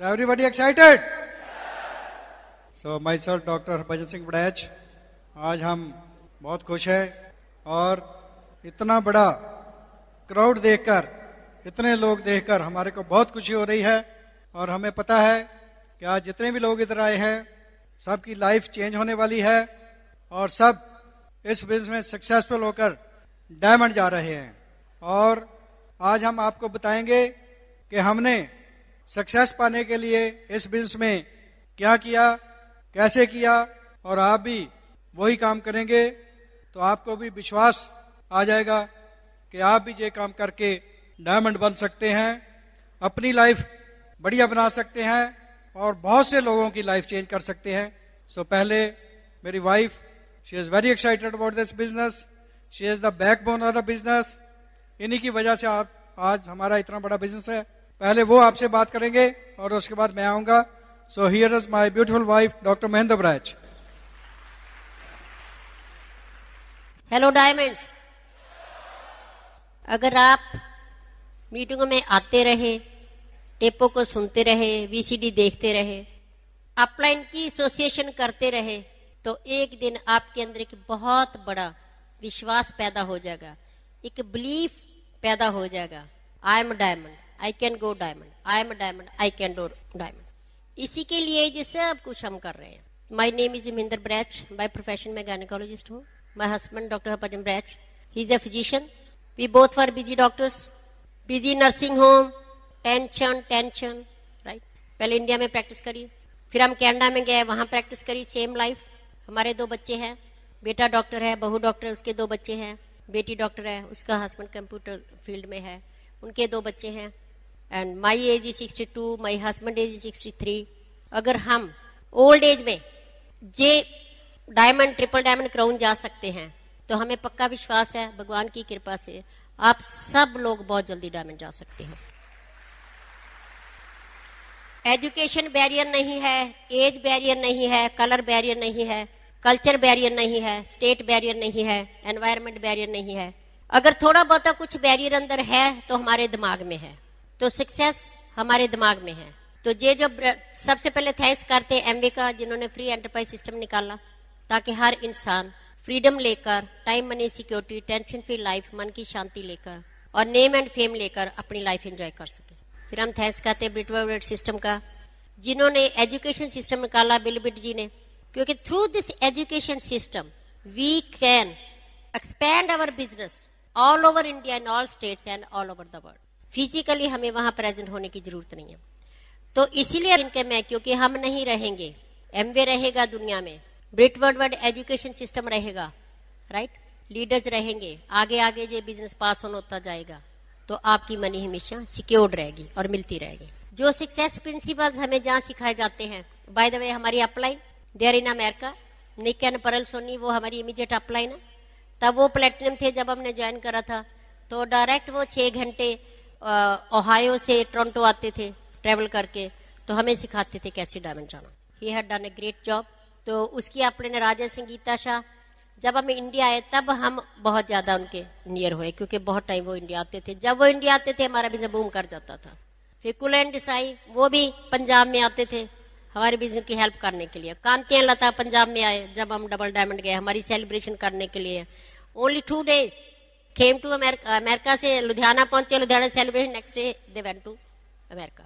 So everybody excited? My sir doctor Harbhajan Singh Badaich आज हम बहुत खुश हैं और इतना बड़ा क्राउड देखकर इतने लोग देखकर हमारे को बहुत खुशी हो रही है और हमें पता है कि आज जितने भी लोग इधर आए हैं सबकी लाइफ चेंज होने वाली है और सब इस बिजनेस में सक्सेसफुल होकर डायमंड जा रहे हैं और आज हम आपको बताएंगे कि हमने सक्सेस पाने के लिए इस बिजनेस में क्या किया कैसे किया और आप भी वही काम करेंगे तो आपको भी विश्वास आ जाएगा कि आप भी ये काम करके डायमंड बन सकते हैं अपनी लाइफ बढ़िया बना सकते हैं और बहुत से लोगों की लाइफ चेंज कर सकते हैं सो so, पहले मेरी wife she is very excited about this business she is the backbone of the business इन्हीं की वजह से आप आज हमारा इतना बड़ा बिजनेस है पहले वो आपसे बात करेंगे और उसके बाद मैं आऊंगा so here is my beautiful wife doctor Mahendra Braj hello diamonds अगर आप मीटिंगों में आते रहे टेपो को सुनते रहे वीसीडी देखते रहे अपलाइन की एसोसिएशन करते रहे तो एक दिन आपके अंदर एक बहुत बड़ा विश्वास पैदा हो जाएगा एक बिलीफ पैदा हो जाएगा I am diamond I can go diamond I am a diamond I can do diamond इसी के लिए जैसे सब कुछ हम कर रहे हैं my name is Mahendra Braich by profession में गायनकोलॉजिस्ट हूँ my husband doctor Padam Braich he is a physician we both for busy doctors busy nursing home tension tension right पहले इंडिया में प्रैक्टिस करी फिर हम कैनेडा में गए वहाँ प्रैक्टिस करी सेम लाइफ हमारे दो बच्चे हैं बेटा डॉक्टर है बहू डॉक्टर है उसके दो बच्चे हैं बेटी डॉक्टर है उसका हस्बैंड कंप्यूटर फील्ड में है उनके दो बच्चे हैं and my age is two my husband age is three अगर हम ओल्ड एज में जे डायमंड ट्रिपल डायमंड क्राउन जा सकते हैं तो हमें पक्का विश्वास है भगवान की कृपा से आप सब लोग बहुत जल्दी डायमंड जा सकते हो एजुकेशन बैरियर नहीं है एज बैरियर नहीं है कलर बैरियर नहीं है कल्चर बैरियर नहीं है स्टेट बैरियर नहीं है एनवायरमेंट बैरियर नहीं है अगर थोड़ा बहुत कुछ बैरियर अंदर है तो हमारे दिमाग में है तो सक्सेस हमारे दिमाग में है तो ये जो सबसे पहले थैंक्स करते हैं एमवे का जिन्होंने फ्री एंटरप्राइज सिस्टम निकाला ताकि हर इंसान फ्रीडम लेकर time money security tension free life मन की शांति लेकर और नेम एंड फेम लेकर अपनी लाइफ एंजॉय कर सके फिर हम थैंक्स करते हैं ब्रिटवेट सिस्टम का जिन्होंने एजुकेशन सिस्टम निकाला बिलबिट जी ने क्योंकि through this education system we can expand our business all over India in all states and all over the world physically हमें वहां प्रेजेंट होने की जरूरत नहीं है तो इसीलिए इनके मैं क्योंकि हम नहीं रहेंगे एम रहेगा दुनिया में Britt worldwide education system रहेगा राइट लीडर्स रहेंगे आगे आगे जो बिजनेस पास ऑन होता जाएगा तो आपकी मनी हमेशा सिक्योर्ड रहेगी और मिलती रहेगी जो सक्सेस प्रिंसिपल्स हमें जहाँ सिखाए जाते हैं बाय द वे हमारी upline there in America Nick and Pearl Soni वो हमारी इमीडिएट अपलाइन है तब वो प्लेटिनम थे जब हमने ज्वाइन करा था तो डायरेक्ट वो छः घंटे ओहायो से टोरंटो आते थे ट्रेवल करके तो हमें सिखाते थे कैसे डायमंड जाना he had done a great job तो उसकी ने राजा सिंह गीता शाह जब हम इंडिया आए तब हम बहुत ज्यादा उनके नियर हुए क्योंकि बहुत टाइम वो इंडिया आते थे जब वो इंडिया आते थे हमारा बिजनेस बूम कर जाता था फिर एंड साई वो भी पंजाब में आते थे हमारे बिजनेस की हेल्प करने के लिए कांतियां लता पंजाब में आए जब हम डबल डायमंड गए हमारी सेलिब्रेशन करने के लिए only two days came to America America से लुधियाना पहुंचे Ludhiana celebration next day they went to America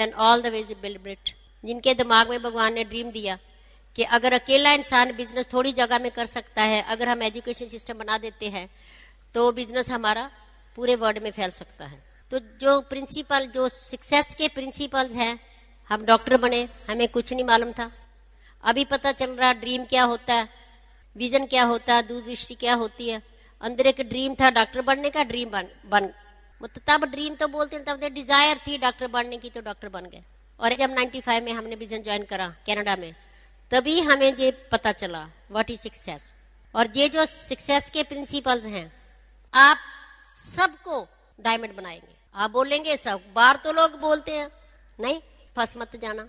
then all the ways Bill Britt जिनके दिमाग में भगवान ने ड्रीम दिया कि अगर अकेला इंसान बिजनेस थोड़ी जगह में कर सकता है अगर हम एजुकेशन सिस्टम बना देते हैं तो बिजनेस हमारा पूरे वर्ल्ड में फैल सकता है तो जो प्रिंसिपल जो सक्सेस के प्रिंसिपल्स हैं हम डॉक्टर बने हमें कुछ नहीं मालूम था अभी पता चल रहा ड्रीम क्या होता है विजन क्या होता है दूरदृष्टि क्या होती है अंदर एक ड्रीम था डॉक्टर बनने का ड्रीम बन बन मतलब तब ड्रीम तो बोलते हैं तब डिजायर तो थी डॉक्टर बनने की तो डॉक्टर बन गए और जब 95 में हमने विजन ज्वाइन करा कनाडा में तभी हमें ये पता चला व्हाट इज सक्सेस और ये जो सक्सेस के प्रिंसिपल्स हैं आप सबको डायमंड बनाएंगे आप बोलेंगे सब बार तो लोग बोलते हैं नहीं फंस मत जाना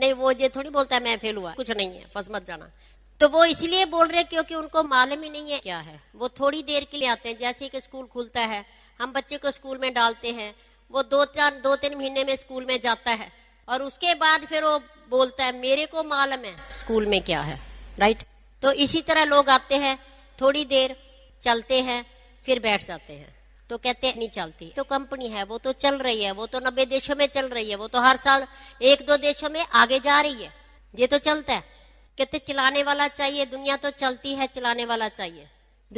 नहीं वो ये थोड़ी बोलता है मैं फेल हुआ कुछ नहीं है फंस मत जाना तो वो इसलिए बोल रहे क्योंकि उनको मालूम ही नहीं है क्या है वो थोड़ी देर के लिए आते हैं जैसे कि स्कूल खुलता है हम बच्चे को स्कूल में डालते हैं वो दो चार दो तीन महीने में स्कूल में जाता है और उसके बाद फिर वो बोलता है मेरे को मालूम है स्कूल में क्या है राइट तो इसी तरह लोग आते हैं थोड़ी देर चलते हैं फिर बैठ जाते हैं तो कहते हैं नहीं चलती तो कंपनी है वो तो चल रही है वो तो नब्बे देशों में चल रही है वो तो हर साल एक दो देशों में आगे जा रही है ये तो चलता है कहते चलाने वाला चाहिए दुनिया तो चलती है चलाने वाला चाहिए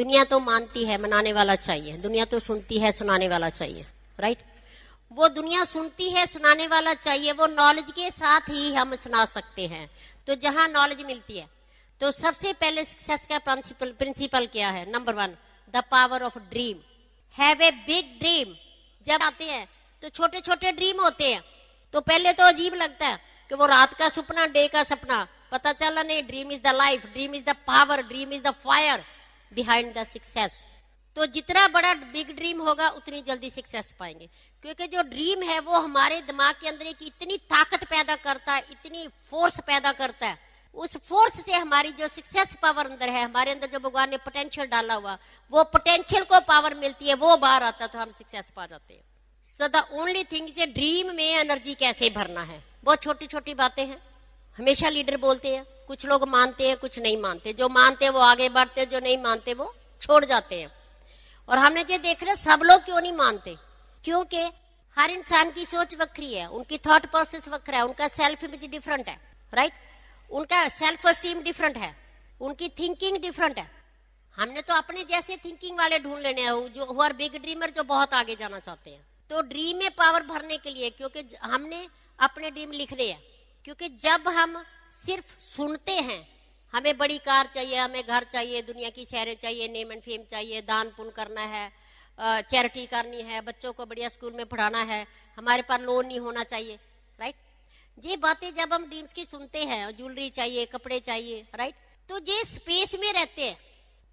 दुनिया तो मानती है मनाने वाला चाहिए दुनिया तो सुनती है सुनाने वाला चाहिए राइट वो दुनिया सुनती है सुनाने वाला चाहिए वो नॉलेज के साथ ही हम सुना सकते हैं तो जहां नॉलेज मिलती है तो सबसे पहले सक्सेस का प्रिंसिपल प्रिंसिपल क्या है number one the power of dream have a big dream जब आते हैं तो छोटे छोटे ड्रीम होते हैं तो पहले तो अजीब लगता है कि वो रात का सपना डे का सपना पता चला नहीं dream is the life dream is the power dream is the fire behind the success तो जितना बड़ा बिग ड्रीम होगा उतनी जल्दी सक्सेस पाएंगे क्योंकि जो ड्रीम है वो हमारे दिमाग के अंदर एक इतनी ताकत पैदा करता है इतनी फोर्स पैदा करता है उस फोर्स से हमारी जो सक्सेस पावर अंदर है हमारे अंदर जो भगवान ने पोटेंशियल डाला हुआ वो पोटेंशियल को पावर मिलती है वो बाहर आता तो हम सक्सेस पा जाते हैं so the only thing dream में एनर्जी कैसे भरना है बहुत छोटी छोटी बातें हैं हमेशा लीडर बोलते हैं कुछ लोग मानते हैं कुछ नहीं मानते जो मानते हैं वो आगे बढ़ते जो नहीं मानते वो छोड़ जाते हैं और हमने ये देख रहे सब लोग क्यों नहीं मानते क्योंकि हर इंसान की सोच वक्री है उनकी थॉट प्रोसेस वक्रा है उनका सेल्फ इमेज डिफरेंट है राइट उनका सेल्फ स्टीम डिफरेंट है उनकी थिंकिंग डिफरेंट है हमने तो अपने जैसे थिंकिंग वाले ढूंढ लेने हैं जो हुआ बिग ड्रीमर जो बहुत आगे जाना चाहते हैं तो ड्रीम में पावर भरने के लिए क्योंकि हमने अपने ड्रीम लिख रहे हैं क्योंकि जब हम सिर्फ सुनते हैं हमें बड़ी कार चाहिए हमें घर चाहिए दुनिया की शहरें चाहिए नेम एंड फेम चाहिए दान पुण्य करना है चैरिटी करनी है बच्चों को बढ़िया स्कूल में पढ़ाना है हमारे पास लोन नहीं होना चाहिए राइट ये बातें जब हम ड्रीम्स की सुनते हैं ज्वेलरी चाहिए कपड़े चाहिए राइट तो ये स्पेस में रहते हैं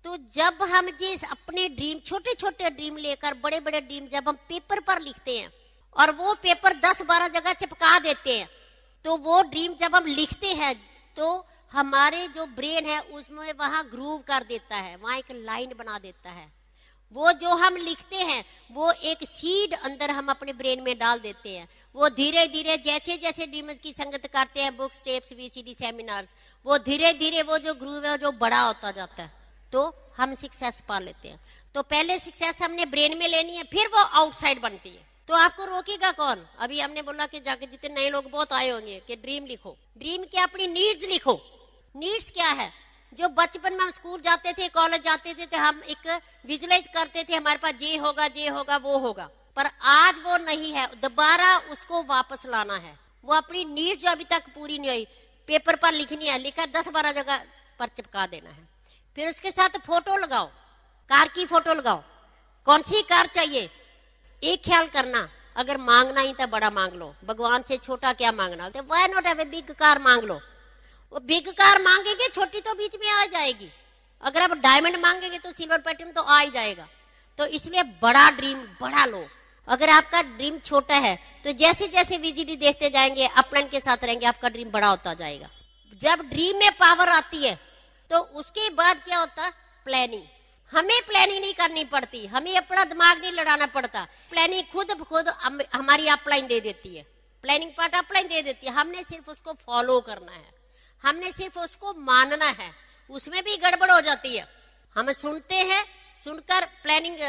तो जब हम जिस अपने ड्रीम छोटे छोटे ड्रीम लेकर बड़े बड़े ड्रीम जब हम पेपर पर लिखते हैं और वो पेपर दस बारह जगह चिपका देते हैं तो वो ड्रीम जब हम लिखते हैं तो हमारे जो ब्रेन है उसमें वहां ग्रूव कर देता है वहां एक लाइन बना देता है वो जो हम लिखते हैं वो एक सीड अंदर हम अपने ब्रेन में डाल देते हैं वो धीरे धीरे जैसे जैसे ड्रीम्स की संगत करते हैं बुक स्टेप्स वीसीडी सेमिनार्स वो धीरे धीरे वो जो ग्रूव है जो बड़ा होता जाता है तो हम सक्सेस पा लेते हैं तो पहले सक्सेस हमने ब्रेन में लेनी है फिर वो आउटसाइड बनती है तो आपको रोकेगा कौन अभी हमने बोला कि जाके जितने नए लोग बहुत आए होंगे कि ड्रीम लिखो ड्रीम क्या अपनी नीड्स लिखो नीड्स क्या है जो बचपन में हम स्कूल जाते थे कॉलेज जाते थे तो हम एक विजुलाइज करते थे हमारे पास ये होगा ये होगा वो होगा पर आज वो नहीं है दोबारा उसको वापस लाना है वो अपनी नीड जो अभी तक पूरी नहीं हुई पेपर पर लिखनी है लिखा दस बारह जगह पर चिपका देना है फिर उसके साथ फोटो लगाओ कार की फोटो लगाओ कौन सी कार चाहिए एक ख्याल करना अगर मांगना ही तो बड़ा मांग लो भगवान से छोटा क्या मांगना होता वाई नॉट है बिग कार मांग लो वो बिग कार मांगेंगे छोटी तो बीच में आ जाएगी अगर आप डायमंड मांगेंगे तो सिल्वर पैटर्न तो आ ही जाएगा तो इसलिए बड़ा ड्रीम बड़ा लो अगर आपका ड्रीम छोटा है तो जैसे जैसे विजिटी देखते जाएंगे अपने के साथ रहेंगे आपका ड्रीम बड़ा होता जाएगा जब ड्रीम में पावर आती है तो उसके बाद क्या होता प्लानिंग हमें प्लानिंग नहीं करनी पड़ती हमें अपना दिमाग नहीं लड़ाना पड़ता प्लानिंग खुद खुद हमारी अपलाइन दे देती है प्लानिंग पार्ट अपलाइन दे देती है हमने सिर्फ उसको फॉलो करना है हमने सिर्फ उसको मानना है उसमें भी गड़बड़ हो जाती है हम सुनते हैं सुनकर प्लानिंग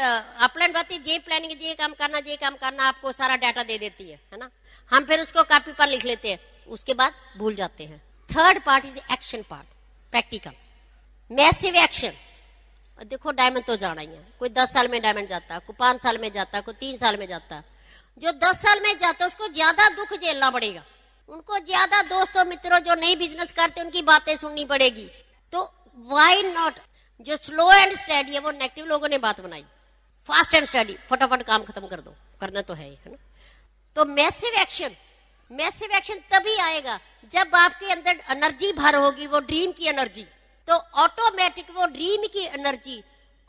अपलाइन बताती जे प्लानिंग जे काम करना जे काम करना आपको सारा डाटा दे देती है है ना हम फिर उसको कॉपी पर लिख लेते हैं उसके बाद भूल जाते हैं third part is action part practical massive action देखो डायमंड तो जाना ही है कोई दस साल में डायमंड जाता कोई पांच साल में जाता है कोई तीन साल में जाता है जो दस साल में जाता है उसको ज्यादा दुख झेलना पड़ेगा उनको ज्यादा दोस्तों मित्रों जो नई बिजनेस करते उनकी बातें सुननी पड़ेगी तो वाई नॉट जो स्लो एंड स्टडी है वो नेगेटिव लोगों ने बात बनाई फास्ट एंड स्टडी फटाफट काम खत्म कर दो करना तो है है ना तो मैसिव एक्शन मैसिव एक्शन तभी आएगा जब आपके अंदर एनर्जी भर होगी वो ड्रीम की एनर्जी तो ऑटोमेटिक वो ड्रीम की एनर्जी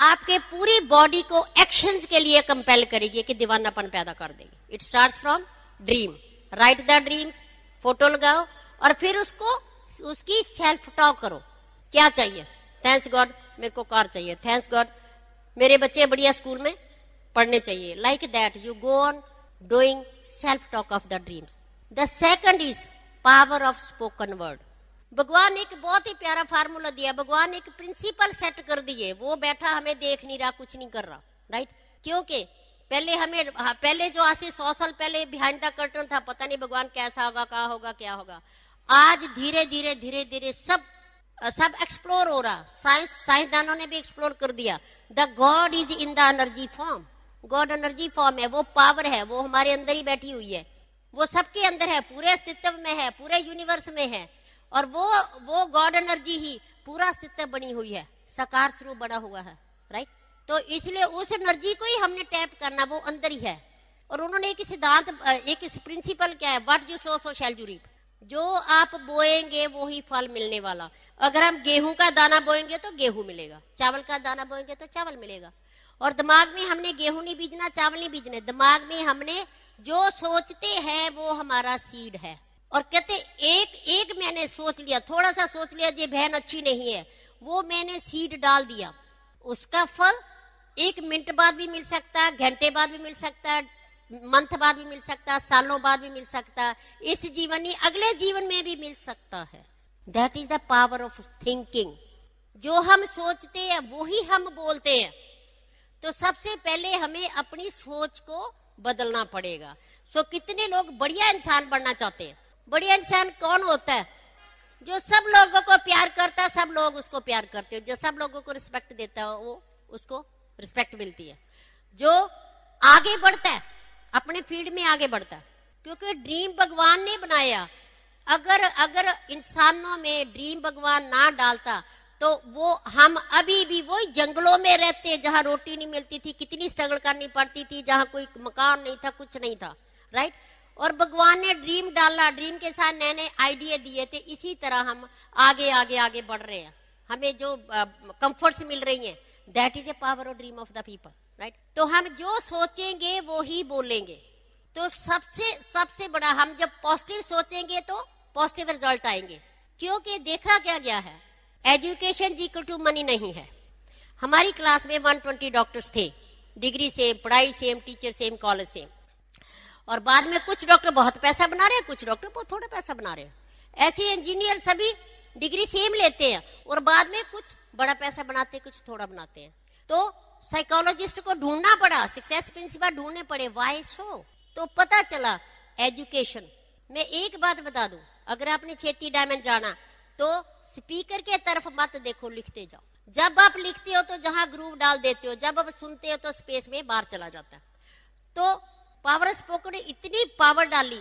आपके पूरी बॉडी को एक्शन के लिए कंपेल करेगी कि दीवानापन पैदा कर देगी it start from dream right the dreams photo लगाओ और फिर उसको उसकी सेल्फ टॉक करो क्या चाहिए थैंक्स गॉड मेरे को कार चाहिए थैंक्स गॉड मेरे बच्चे बढ़िया स्कूल में पढ़ने चाहिए like that you go on doing self talk of the dreams the second is power of spoken word भगवान एक बहुत ही प्यारा फार्मूला दिया भगवान एक प्रिंसिपल सेट कर दिए वो बैठा हमें देख नहीं रहा कुछ नहीं कर रहा राइट क्योंकि पहले हमें हाँ, पहले जो आज से सौ साल पहले बिहाइंड द कर्टन था पता नहीं भगवान कैसा होगा कहा होगा क्या होगा आज धीरे धीरे धीरे धीरे सब सब एक्सप्लोर हो रहा साइंस साइंसदानों ने भी एक्सप्लोर कर दिया the God is in the energy form God energy form है वो पावर है वो हमारे अंदर ही बैठी हुई है वो सबके अंदर है पूरे अस्तित्व में है पूरे यूनिवर्स में है और वो वो गॉड एनर्जी ही पूरा अस्तित्व बनी हुई है साकार स्वरूप बना हुआ है राइट तो इसलिए उस एनर्जी को ही हमने टैप करना वो अंदर ही है और उन्होंने एक सिद्धांत एक प्रिंसिपल क्या है what you sow so shall you reap जो आप बोएंगे वो ही फल मिलने वाला अगर हम गेहूं का दाना बोएंगे तो गेहूं मिलेगा चावल का दाना बोएंगे तो चावल मिलेगा और दिमाग में हमने गेहूं नहीं बीजना चावल नहीं बीजने दिमाग में हमने जो सोचते हैं वो हमारा सीड है और कहते एक एक मैंने सोच लिया थोड़ा सा सोच लिया ये बहन अच्छी नहीं है वो मैंने सीड डाल दिया उसका फल एक मिनट बाद भी मिल सकता है घंटे बाद भी मिल सकता मंथ बाद भी मिल सकता सालों बाद भी मिल सकता इस जीवन ही अगले जीवन में भी मिल सकता है that is the power of thinking जो हम सोचते हैं वो ही हम बोलते हैं तो सबसे पहले हमें अपनी सोच को बदलना पड़ेगा सो so, कितने लोग बढ़िया इंसान बनना चाहते हैं बढ़िया इंसान कौन होता है जो सब लोगों को प्यार करता है सब लोग उसको प्यार करते हो जो सब लोगों को रिस्पेक्ट देता है वो उसको रिस्पेक्ट मिलती है जो आगे बढ़ता है अपने फील्ड में आगे बढ़ता है क्योंकि ड्रीम भगवान ने बनाया अगर अगर इंसानों में ड्रीम भगवान ना डालता तो वो हम अभी भी वही जंगलों में रहते हैं जहां रोटी नहीं मिलती थी कितनी स्ट्रगल करनी पड़ती थी जहां कोई मकान नहीं था कुछ नहीं था राइट और भगवान ने ड्रीम डाला ड्रीम के साथ नए नए आइडिया दिए थे इसी तरह हम आगे आगे आगे बढ़ रहे हैं हमें जो कंफर्ट्स मिल रही हैं that is a power of dream of the people right तो हम जो सोचेंगे वो ही बोलेंगे तो सबसे सबसे बड़ा हम जब पॉजिटिव सोचेंगे तो पॉजिटिव रिजल्ट आएंगे क्योंकि देखा क्या गया है एजुकेशन इक्वल टू मनी नहीं है हमारी क्लास में 120 डॉक्टर्स थे डिग्री सेम पढ़ाई same teacher same college same और बाद में कुछ डॉक्टर बहुत पैसा बना रहे हैं कुछ डॉक्टर बहुत थोड़ा पैसा बना रहे हैं ऐसे इंजीनियर सभी डिग्री सेम लेते हैं और बाद में कुछ बड़ा पैसा बनाते हैं कुछ थोड़ा बनाते हैं तो साइकोलॉजिस्ट को ढूंढना पड़ा सक्सेस प्रिंसिपल ढूंढने पड़े वाई सो तो पता चला एजुकेशन मैं एक बात बता दू अगर आपने छेती डायमंड जाना तो स्पीकर के तरफ मत देखो लिखते जाओ जब आप लिखते हो तो जहां ग्रुप डाल देते हो जब आप सुनते हो तो स्पेस में बाहर चला जाता है तो पावर स्पोकन ने इतनी पावर डाली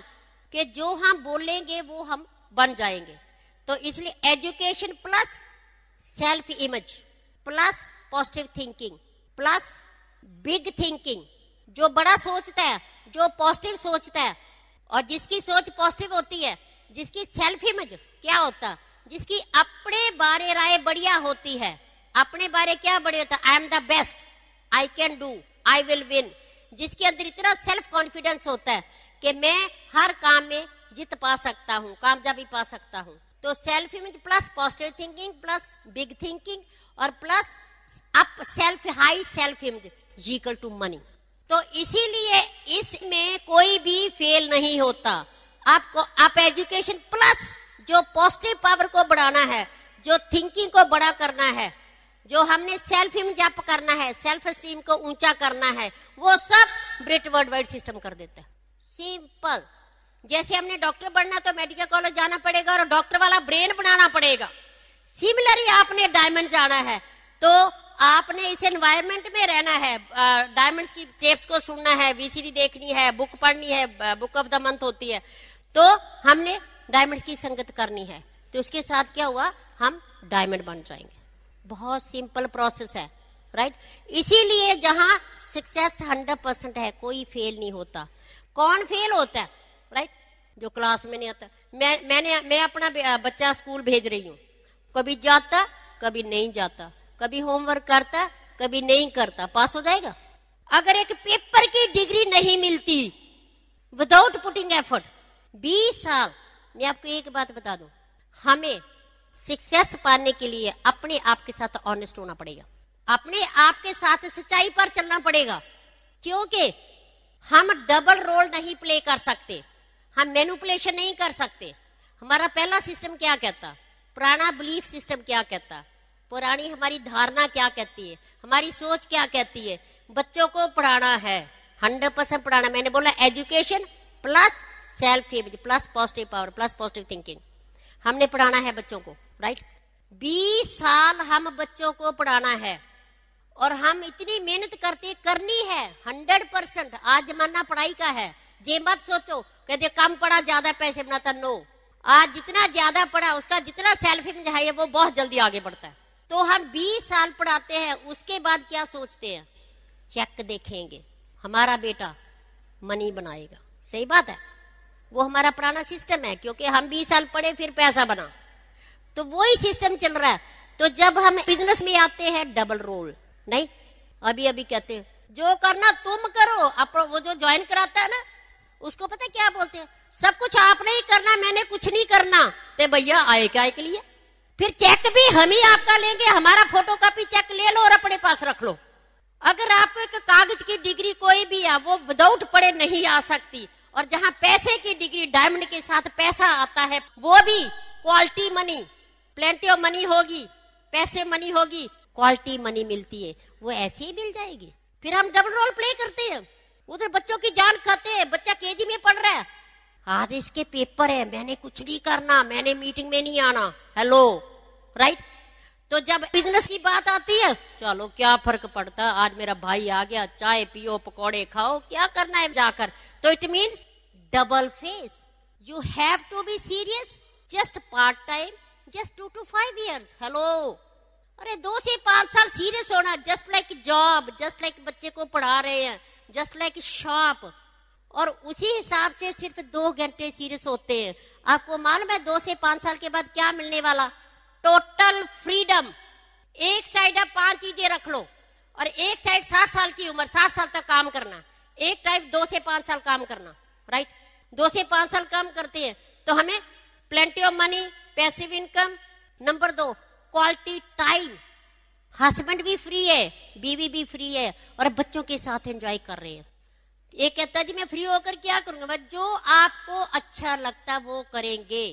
कि जो हम बोलेंगे वो हम बन जाएंगे तो इसलिए education plus self image plus positive thinking plus big thinking जो बड़ा सोचता है जो पॉजिटिव सोचता है और जिसकी सोच पॉजिटिव होती है जिसकी सेल्फ इमेज क्या होता जिसकी अपने बारे राय बढ़िया होती है अपने बारे क्या बढ़िया होता I am the best I can do I will win जिसके अंदर इतना सेल्फ कॉन्फिडेंस होता है कि मैं हर काम में जीत पा सकता हूँ कामयाबी पा सकता हूँ तो self image plus positive thinking plus big thinking और plus up self high self image equal to money तो इसीलिए इसमें कोई भी फेल नहीं होता आपको आप एजुकेशन प्लस जो पॉजिटिव पावर को बढ़ाना है जो थिंकिंग को बड़ा करना है जो हमने सेल्फ इम जप करना है सेल्फ स्टीम को ऊंचा करना है वो सब ब्रिट वर्ल्ड वाइड सिस्टम कर देता है सिंपल जैसे हमने डॉक्टर बनना तो मेडिकल कॉलेज जाना पड़ेगा और डॉक्टर वाला ब्रेन बनाना पड़ेगा सिमिलरली आपने डायमंड जाना है तो आपने इस एनवायरमेंट में रहना है डायमंड्स की टेप्स को सुनना है वीसीडी देखनी है बुक पढ़नी है बुक ऑफ द मंथ होती है तो हमने डायमंड की संगत करनी है तो उसके साथ क्या हुआ हम डायमंड बन जाएंगे बहुत सिंपल प्रोसेस है राइट इसीलिए जहां सक्सेस हंड्रेड परसेंट है कोई फेल नहीं होता कौन फेल होता है राइट जो क्लास में नहीं आता मैं मैंने मैं अपना बच्चा स्कूल भेज रही हूँ कभी जाता कभी नहीं जाता कभी होमवर्क करता कभी नहीं करता पास हो जाएगा अगर एक पेपर की डिग्री नहीं मिलती विदाउट पुटिंग एफर्ट बीस साल मैं आपको एक बात बता दू हमें सक्सेस पाने के लिए अपने आप के साथ ऑनेस्ट होना पड़ेगा अपने आप के साथ सच्चाई पर चलना पड़ेगा क्योंकि हम डबल रोल नहीं प्ले कर सकते हम मैनुपुलेशन नहीं कर सकते हमारा पहला सिस्टम क्या कहता पुराना बिलीफ सिस्टम क्या कहता पुरानी हमारी धारणा क्या कहती है हमारी सोच क्या कहती है बच्चों को पढ़ाना है हंड्रेड परसेंट पढ़ाना मैंने बोला education plus self image plus positive power plus positive thinking हमने पढ़ाना है बच्चों को राइट बीस साल हम बच्चों को पढ़ाना है और हम इतनी मेहनत करते करनी है हंड्रेड परसेंट आज जमाना पढ़ाई का है जे मत सोचो कहते कम पढ़ा ज्यादा पैसे बनाता नो आज जितना ज्यादा पढ़ा उसका जितना सेल्फ इमेज है वो बहुत जल्दी आगे बढ़ता है तो हम 20 साल पढ़ाते हैं उसके बाद क्या सोचते हैं चेक देखेंगे हमारा बेटा मनी बनाएगा सही बात है वो हमारा पुराना सिस्टम है क्योंकि हम 20 साल पढ़े फिर पैसा बना तो वही सिस्टम चल रहा है तो जब हम बिजनेस में आते हैं डबल रोल नहीं अभी अभी कहते हैं जो करना तुम करो आप वो जो ज्वाइन कराता है ना उसको पता क्या बोलते हैं सब कुछ आपने ही करना मैंने कुछ नहीं करना ते तो भैया आए क्या के लिए फिर चेक भी हम ही आपका लेंगे हमारा फोटो कॉपी चेक ले लो और अपने पास रख लो अगर आपको एक कागज की डिग्री कोई भी है वो विदाउट पड़े नहीं आ सकती और जहां पैसे की डिग्री डायमंड के साथ पैसा आता है वो भी quality money plenty of money होगी पैसे मनी होगी क्वालिटी मनी मिलती है वो ऐसे ही मिल जाएगी फिर हम डबल रोल प्ले करते हैं उधर बच्चों की जान खाते हैं बच्चा केजी में पढ़ रहा है आज इसके पेपर है मैंने कुछ नहीं करना मैंने मीटिंग में नहीं आना हेलो राइट तो जब बिजनेस की बात आती है चलो क्या फर्क पड़ता है आज मेरा भाई आ गया चाय पियो पकोड़े खाओ क्या करना है जाकर तो it means double face you have to be serious just part time just two to five years hello अरे दो से पांच साल सीरियस होना just like job just like बच्चे को पढ़ा रहे हैं जस्ट लाइक शॉप और उसी हिसाब से सिर्फ दो घंटे सीरियस होते हैं आपको मालूम है दो से पांच साल के बाद क्या मिलने वाला टोटल फ्रीडम एक साइड आप पांच चीजें रख लो और एक साइड साठ साल की उम्र साठ साल तक काम करना एक टाइप दो से पांच साल काम करना राइट दो से पांच साल काम करते हैं तो हमें plenty of money passive income number दो क्वालिटी टाइम हस्बैंड भी फ्री है बीवी भी फ्री है और बच्चों के साथ एंजॉय कर रहे हैं ये कहता है जी मैं फ्री होकर क्या करूंगा बस जो आपको अच्छा लगता वो करेंगे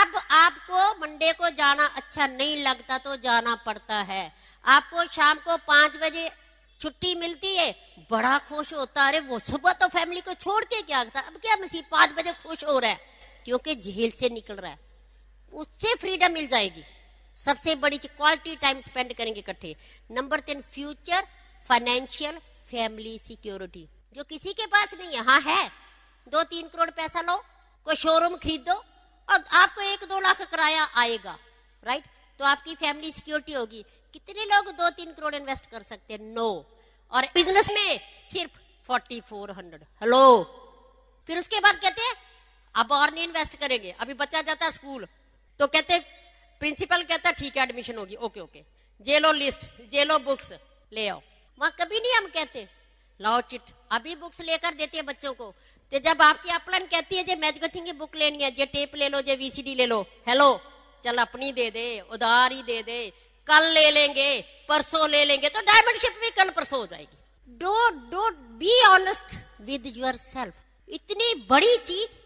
अब आपको मंडे को जाना अच्छा नहीं लगता तो जाना पड़ता है आपको शाम को पांच बजे छुट्टी मिलती है बड़ा खुश होता है अरे वो सुबह तो फैमिली को छोड़ के क्या था अब क्या मसीह पांच बजे खुश हो रहा है क्योंकि जेल से निकल रहा है उससे फ्रीडम मिल जाएगी सबसे बड़ी क्वालिटी टाइम स्पेंड करेंगे इकट्ठे नंबर तीन फ्यूचर फाइनेंशियल फैमिली सिक्योरिटी जो किसी के पास नहीं हाँ है दो तीन करोड़ पैसा लो कोई शोरूम खरीदो और आपको एक दो लाख किराया आएगा राइट तो आपकी फैमिली सिक्योरिटी होगी कितने लोग दो तीन करोड़ इन्वेस्ट कर सकते हैं नो और बिजनेस में सिर्फ फोर्टी फोर हंड्रेड हेलो फिर उसके बाद कहते हैं अब और नहीं इन्वेस्ट करेंगे अभी बच्चा जाता है स्कूल तो कहते प्रिंसिपल कहता ठीक है एडमिशन होगी ओके ओके जे लो लिस्ट जे लो बुक्स ले आओ वहां कभी नहीं हम कहते लाओ चिट अभी बुक्स लेकर देते हैं बच्चों को तो जब आपकी अपलन कहती है जे मैजगथिंग की बुक लेनी है जे टेप ले लो जे वीसीडी ले लो हेलो चल अपनी दे दे उधार ही दे दे कल ले लेंगे परसों ले लेंगे तो डायमंड शिप भी कल परसों हो जाएगी don't don't be honest with yourself इतनी बड़ी चीज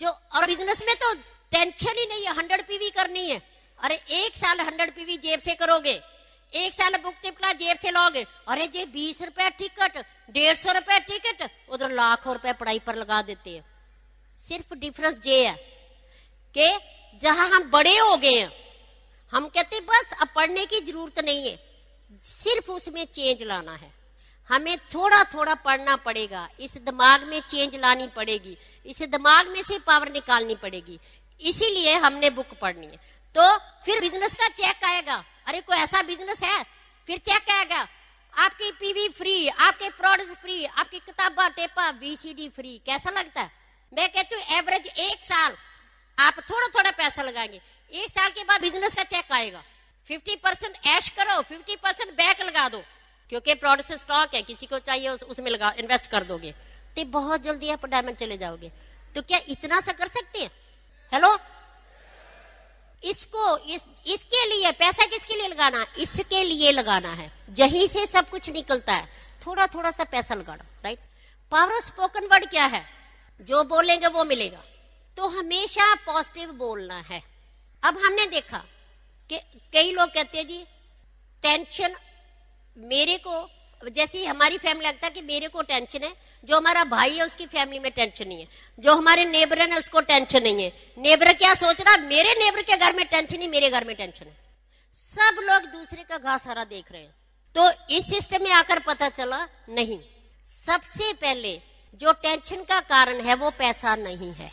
जो और बिजनेस में तो टेंशन ही नहीं है हंड्रेड पीवी करनी है अरे एक साल हंड्रेड पीवी जेब से करोगे एक साल बुक टिपला जेब से लोगे अरे जे बीस रुपए टिकट डेढ़ सौ रुपए टिकट उधर लाखों रुपए पढ़ाई पर लगा देते हैं सिर्फ डिफरेंस ये है कि जहां हम बड़े हो गए हैं हम कहते बस अब पढ़ने की जरूरत नहीं है सिर्फ उसमें चेंज लाना है हमें थोड़ा थोड़ा पढ़ना पड़ेगा इस दिमाग में चेंज लानी पड़ेगी इस दिमाग में से पावर निकालनी पड़ेगी इसीलिए हमने बुक पढ़नी है तो फिर बिजनेस का चेक आएगा अरे कोई ऐसा बिजनेस है फिर चेक आएगा आपकी पीवी फ्री आपके प्रोडक्ट फ्री आपकी किताबा टेपा डी फ्री कैसा लगता है मैं कहती हूँ एवरेज एक साल आप थोड़ा थोड़ा पैसा लगाएंगे एक साल के बाद बिजनेस का चेक आएगा फिफ्टी परसेंट ऐश करो फिफ्टी परसेंट बैक लगा दो क्योंकि प्रोडक्ट से स्टॉक है किसी को चाहिए उस, उसमें लगा इन्वेस्ट कर दोगे तो बहुत जल्दी आप डायमंड चले जाओगे तो क्या इतना सा कर सकते हैं हेलो इसको इस इसके लिए पैसा किसके लिए लगाना इसके लिए लगाना है यहीं से सब कुछ निकलता है थोड़ा थोड़ा सा पैसा लगाना right power of spoken word क्या है जो बोलेंगे वो मिलेगा तो हमेशा पॉजिटिव बोलना है अब हमने देखा कि कई लोग कहते हैं जी टेंशन मेरे को जैसे हमारी फैमिली लगता है कि मेरे को टेंशन है जो हमारा भाई है उसकी फैमिली में टेंशन नहीं है जो हमारे नेबर है उसको टेंशन नहीं है नेबर क्या सोच रहा मेरे नेबर के घर में टेंशन नहीं मेरे घर में टेंशन है सब लोग दूसरे का घास हरा देख रहे हैं तो इस सिस्टम में आकर पता चला नहीं सबसे पहले जो टेंशन का कारण है वो पैसा नहीं है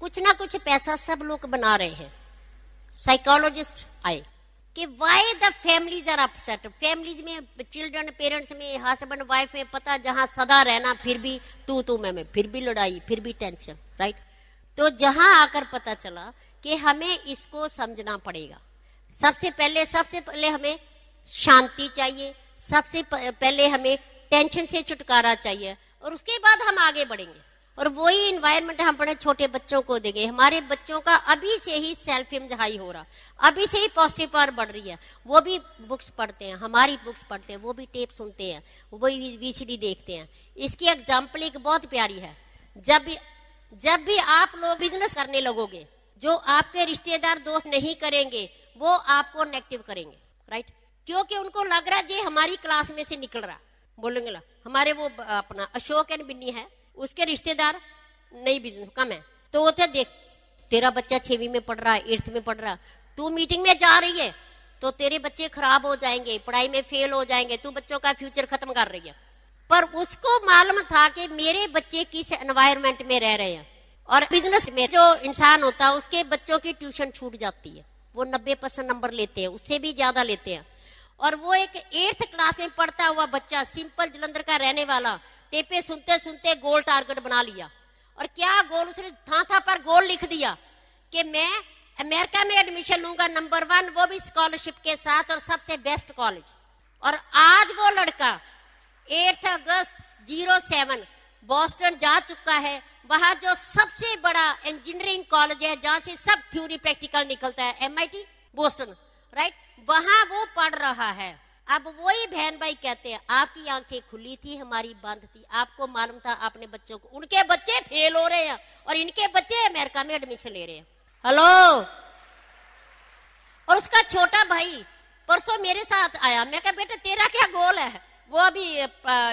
कुछ ना कुछ पैसा सब लोग बना रहे हैं साइकोलॉजिस्ट आए कि why the families are upset families में चिल्ड्रन पेरेंट्स में हस्बैंड वाइफ में पता जहां सदा रहना फिर भी तू तू मैं मैं फिर भी लड़ाई फिर भी टेंशन राइट तो जहां आकर पता चला कि हमें इसको समझना पड़ेगा सबसे पहले सबसे पहले हमें शांति चाहिए सबसे पहले हमें टेंशन से छुटकारा चाहिए और उसके बाद हम आगे बढ़ेंगे और वही इन्वायरमेंट हम अपने छोटे बच्चों को देंगे हमारे बच्चों का अभी से ही सेल्फ इमेज हाई हो रहा अभी से ही पॉजिटिव पावर बढ़ रही है वो भी बुक्स पढ़ते हैं हमारी बुक्स पढ़ते हैं वो भी टेप सुनते हैं वो भी वीसीडी देखते हैं इसकी एग्जाम्पल एक बहुत प्यारी है जब भी जब भी आप लोग बिजनेस करने लगोगे जो आपके रिश्तेदार दोस्त नहीं करेंगे वो आपको नेगेटिव करेंगे राइट क्योंकि उनको लग रहा है जे हमारी क्लास में से निकल रहा बोलेंगे हमारे वो अपना अशोक एंड बिन्नी है उसके रिश्तेदार नहीं बिजनेस कम है तो वो थे देख तेरा बच्चा छवी में पढ़ रहा है एट्थ में पढ़ रहा तू मीटिंग में जा रही है तो तेरे बच्चे खराब हो जाएंगे पढ़ाई में फेल हो जाएंगे तू बच्चों का फ्यूचर खत्म कर रही है पर उसको मालूम था कि मेरे बच्चे किस एनवायरमेंट में रह रहे हैं और बिजनेस में जो इंसान होता है उसके बच्चों की ट्यूशन छूट जाती है वो नब्बे परसेंट नंबर लेते हैं उससे भी ज्यादा लेते हैं और वो एक एट्थ क्लास में पढ़ता हुआ बच्चा सिंपल जलंधर का रहने वाला टेपे सुनते सुनते गोल टारगेट बना लिया और क्या गोल उसने था था पर गोल लिख दिया कि मैं अमेरिका में एडमिशन लूंगा नंबर वन वो भी स्कॉलरशिप के साथ और सबसे बेस्ट कॉलेज और आज वो लड़का eighth August zero seven Boston जा चुका है वहां जो सबसे बड़ा इंजीनियरिंग कॉलेज है जहां से सब थ्योरी प्रैक्टिकल निकलता है एमआईटी बोस्टन राइट वहां वो पढ़ रहा है अब वही बहन भाई कहते हैं आपकी आंखें खुली थी हमारी बंद थी आपको मालूम था अपने बच्चों को उनके बच्चे फेल हो रहे हैं और इनके बच्चे अमेरिका में एडमिशन ले रहे हैं हेलो और उसका छोटा भाई परसों मेरे साथ आया मैं कहा बेटा तेरा क्या गोल है वो अभी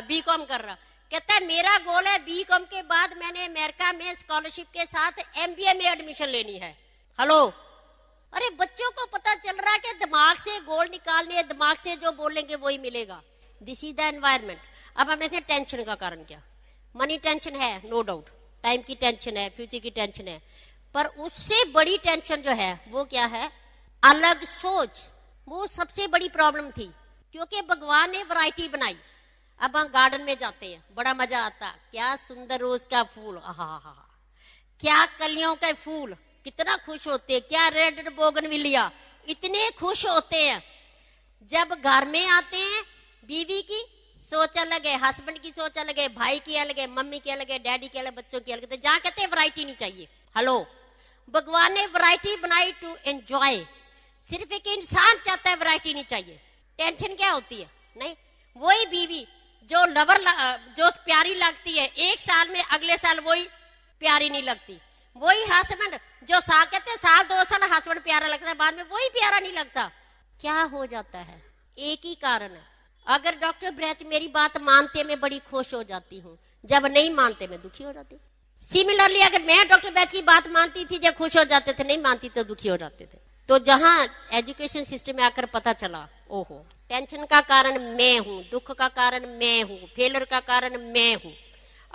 बी कॉम कर रहा कहता है मेरा गोल है बी कॉम के बाद मैंने अमेरिका में स्कॉलरशिप के साथ एमबीए में एडमिशन लेनी है हेलो अरे बच्चों को पता चल रहा है कि दिमाग से गोल निकालने दिमाग से जो बोलेंगे वही मिलेगा दिस इज द एनवायरमेंट अब हम देखते हैं टेंशन का कारण क्या मनी टेंशन है नो डाउट टाइम की टेंशन है फ्यूचर की टेंशन है पर उससे बड़ी टेंशन जो है वो क्या है अलग सोच वो सबसे बड़ी प्रॉब्लम थी क्योंकि भगवान ने वैरायटी बनाई अब हम गार्डन में जाते हैं बड़ा मजा आता क्या सुंदर रोज का फूल हा क्या कलियों के फूल कितना खुश होते हैं क्या रेड बोगन विलिया इतने खुश होते हैं जब घर में आते हैं बीवी की सोच अलग है हस्बैंड की सोच अलग है भाई की अलग है मम्मी की अलग है डैडी की अलग बच्चों की अलग है तो जहां कहते हैं वैरायटी नहीं चाहिए हेलो भगवान ने वैरायटी बनाई टू एंजॉय सिर्फ एक इंसान चाहता है वैरायटी नहीं चाहिए टेंशन क्या होती है नहीं वही बीवी जो लवर जो प्यारी लगती है एक साल में अगले साल वही प्यारी नहीं लगती वही हस्बैंड जो साल कहते हैं साल दो साल हस्बैंड प्यारा लगता है बाद में वही प्यारा नहीं लगता क्या हो जाता है एक ही कारण है अगर डॉक्टर ब्रैच मेरी बात मानते मैं बड़ी खुश हो जाती हूँ जब नहीं मानते मैं दुखी हो जाती सिमिलरली अगर मैं डॉक्टर ब्रैच की बात मानती थी जब खुश हो जाते थे नहीं मानती तो दुखी हो जाते थे तो जहाँ एजुकेशन सिस्टम में आकर पता चला ओहो टेंशन का कारण मैं हूँ दुख का कारण मैं हूँ फेलर का कारण मैं हूँ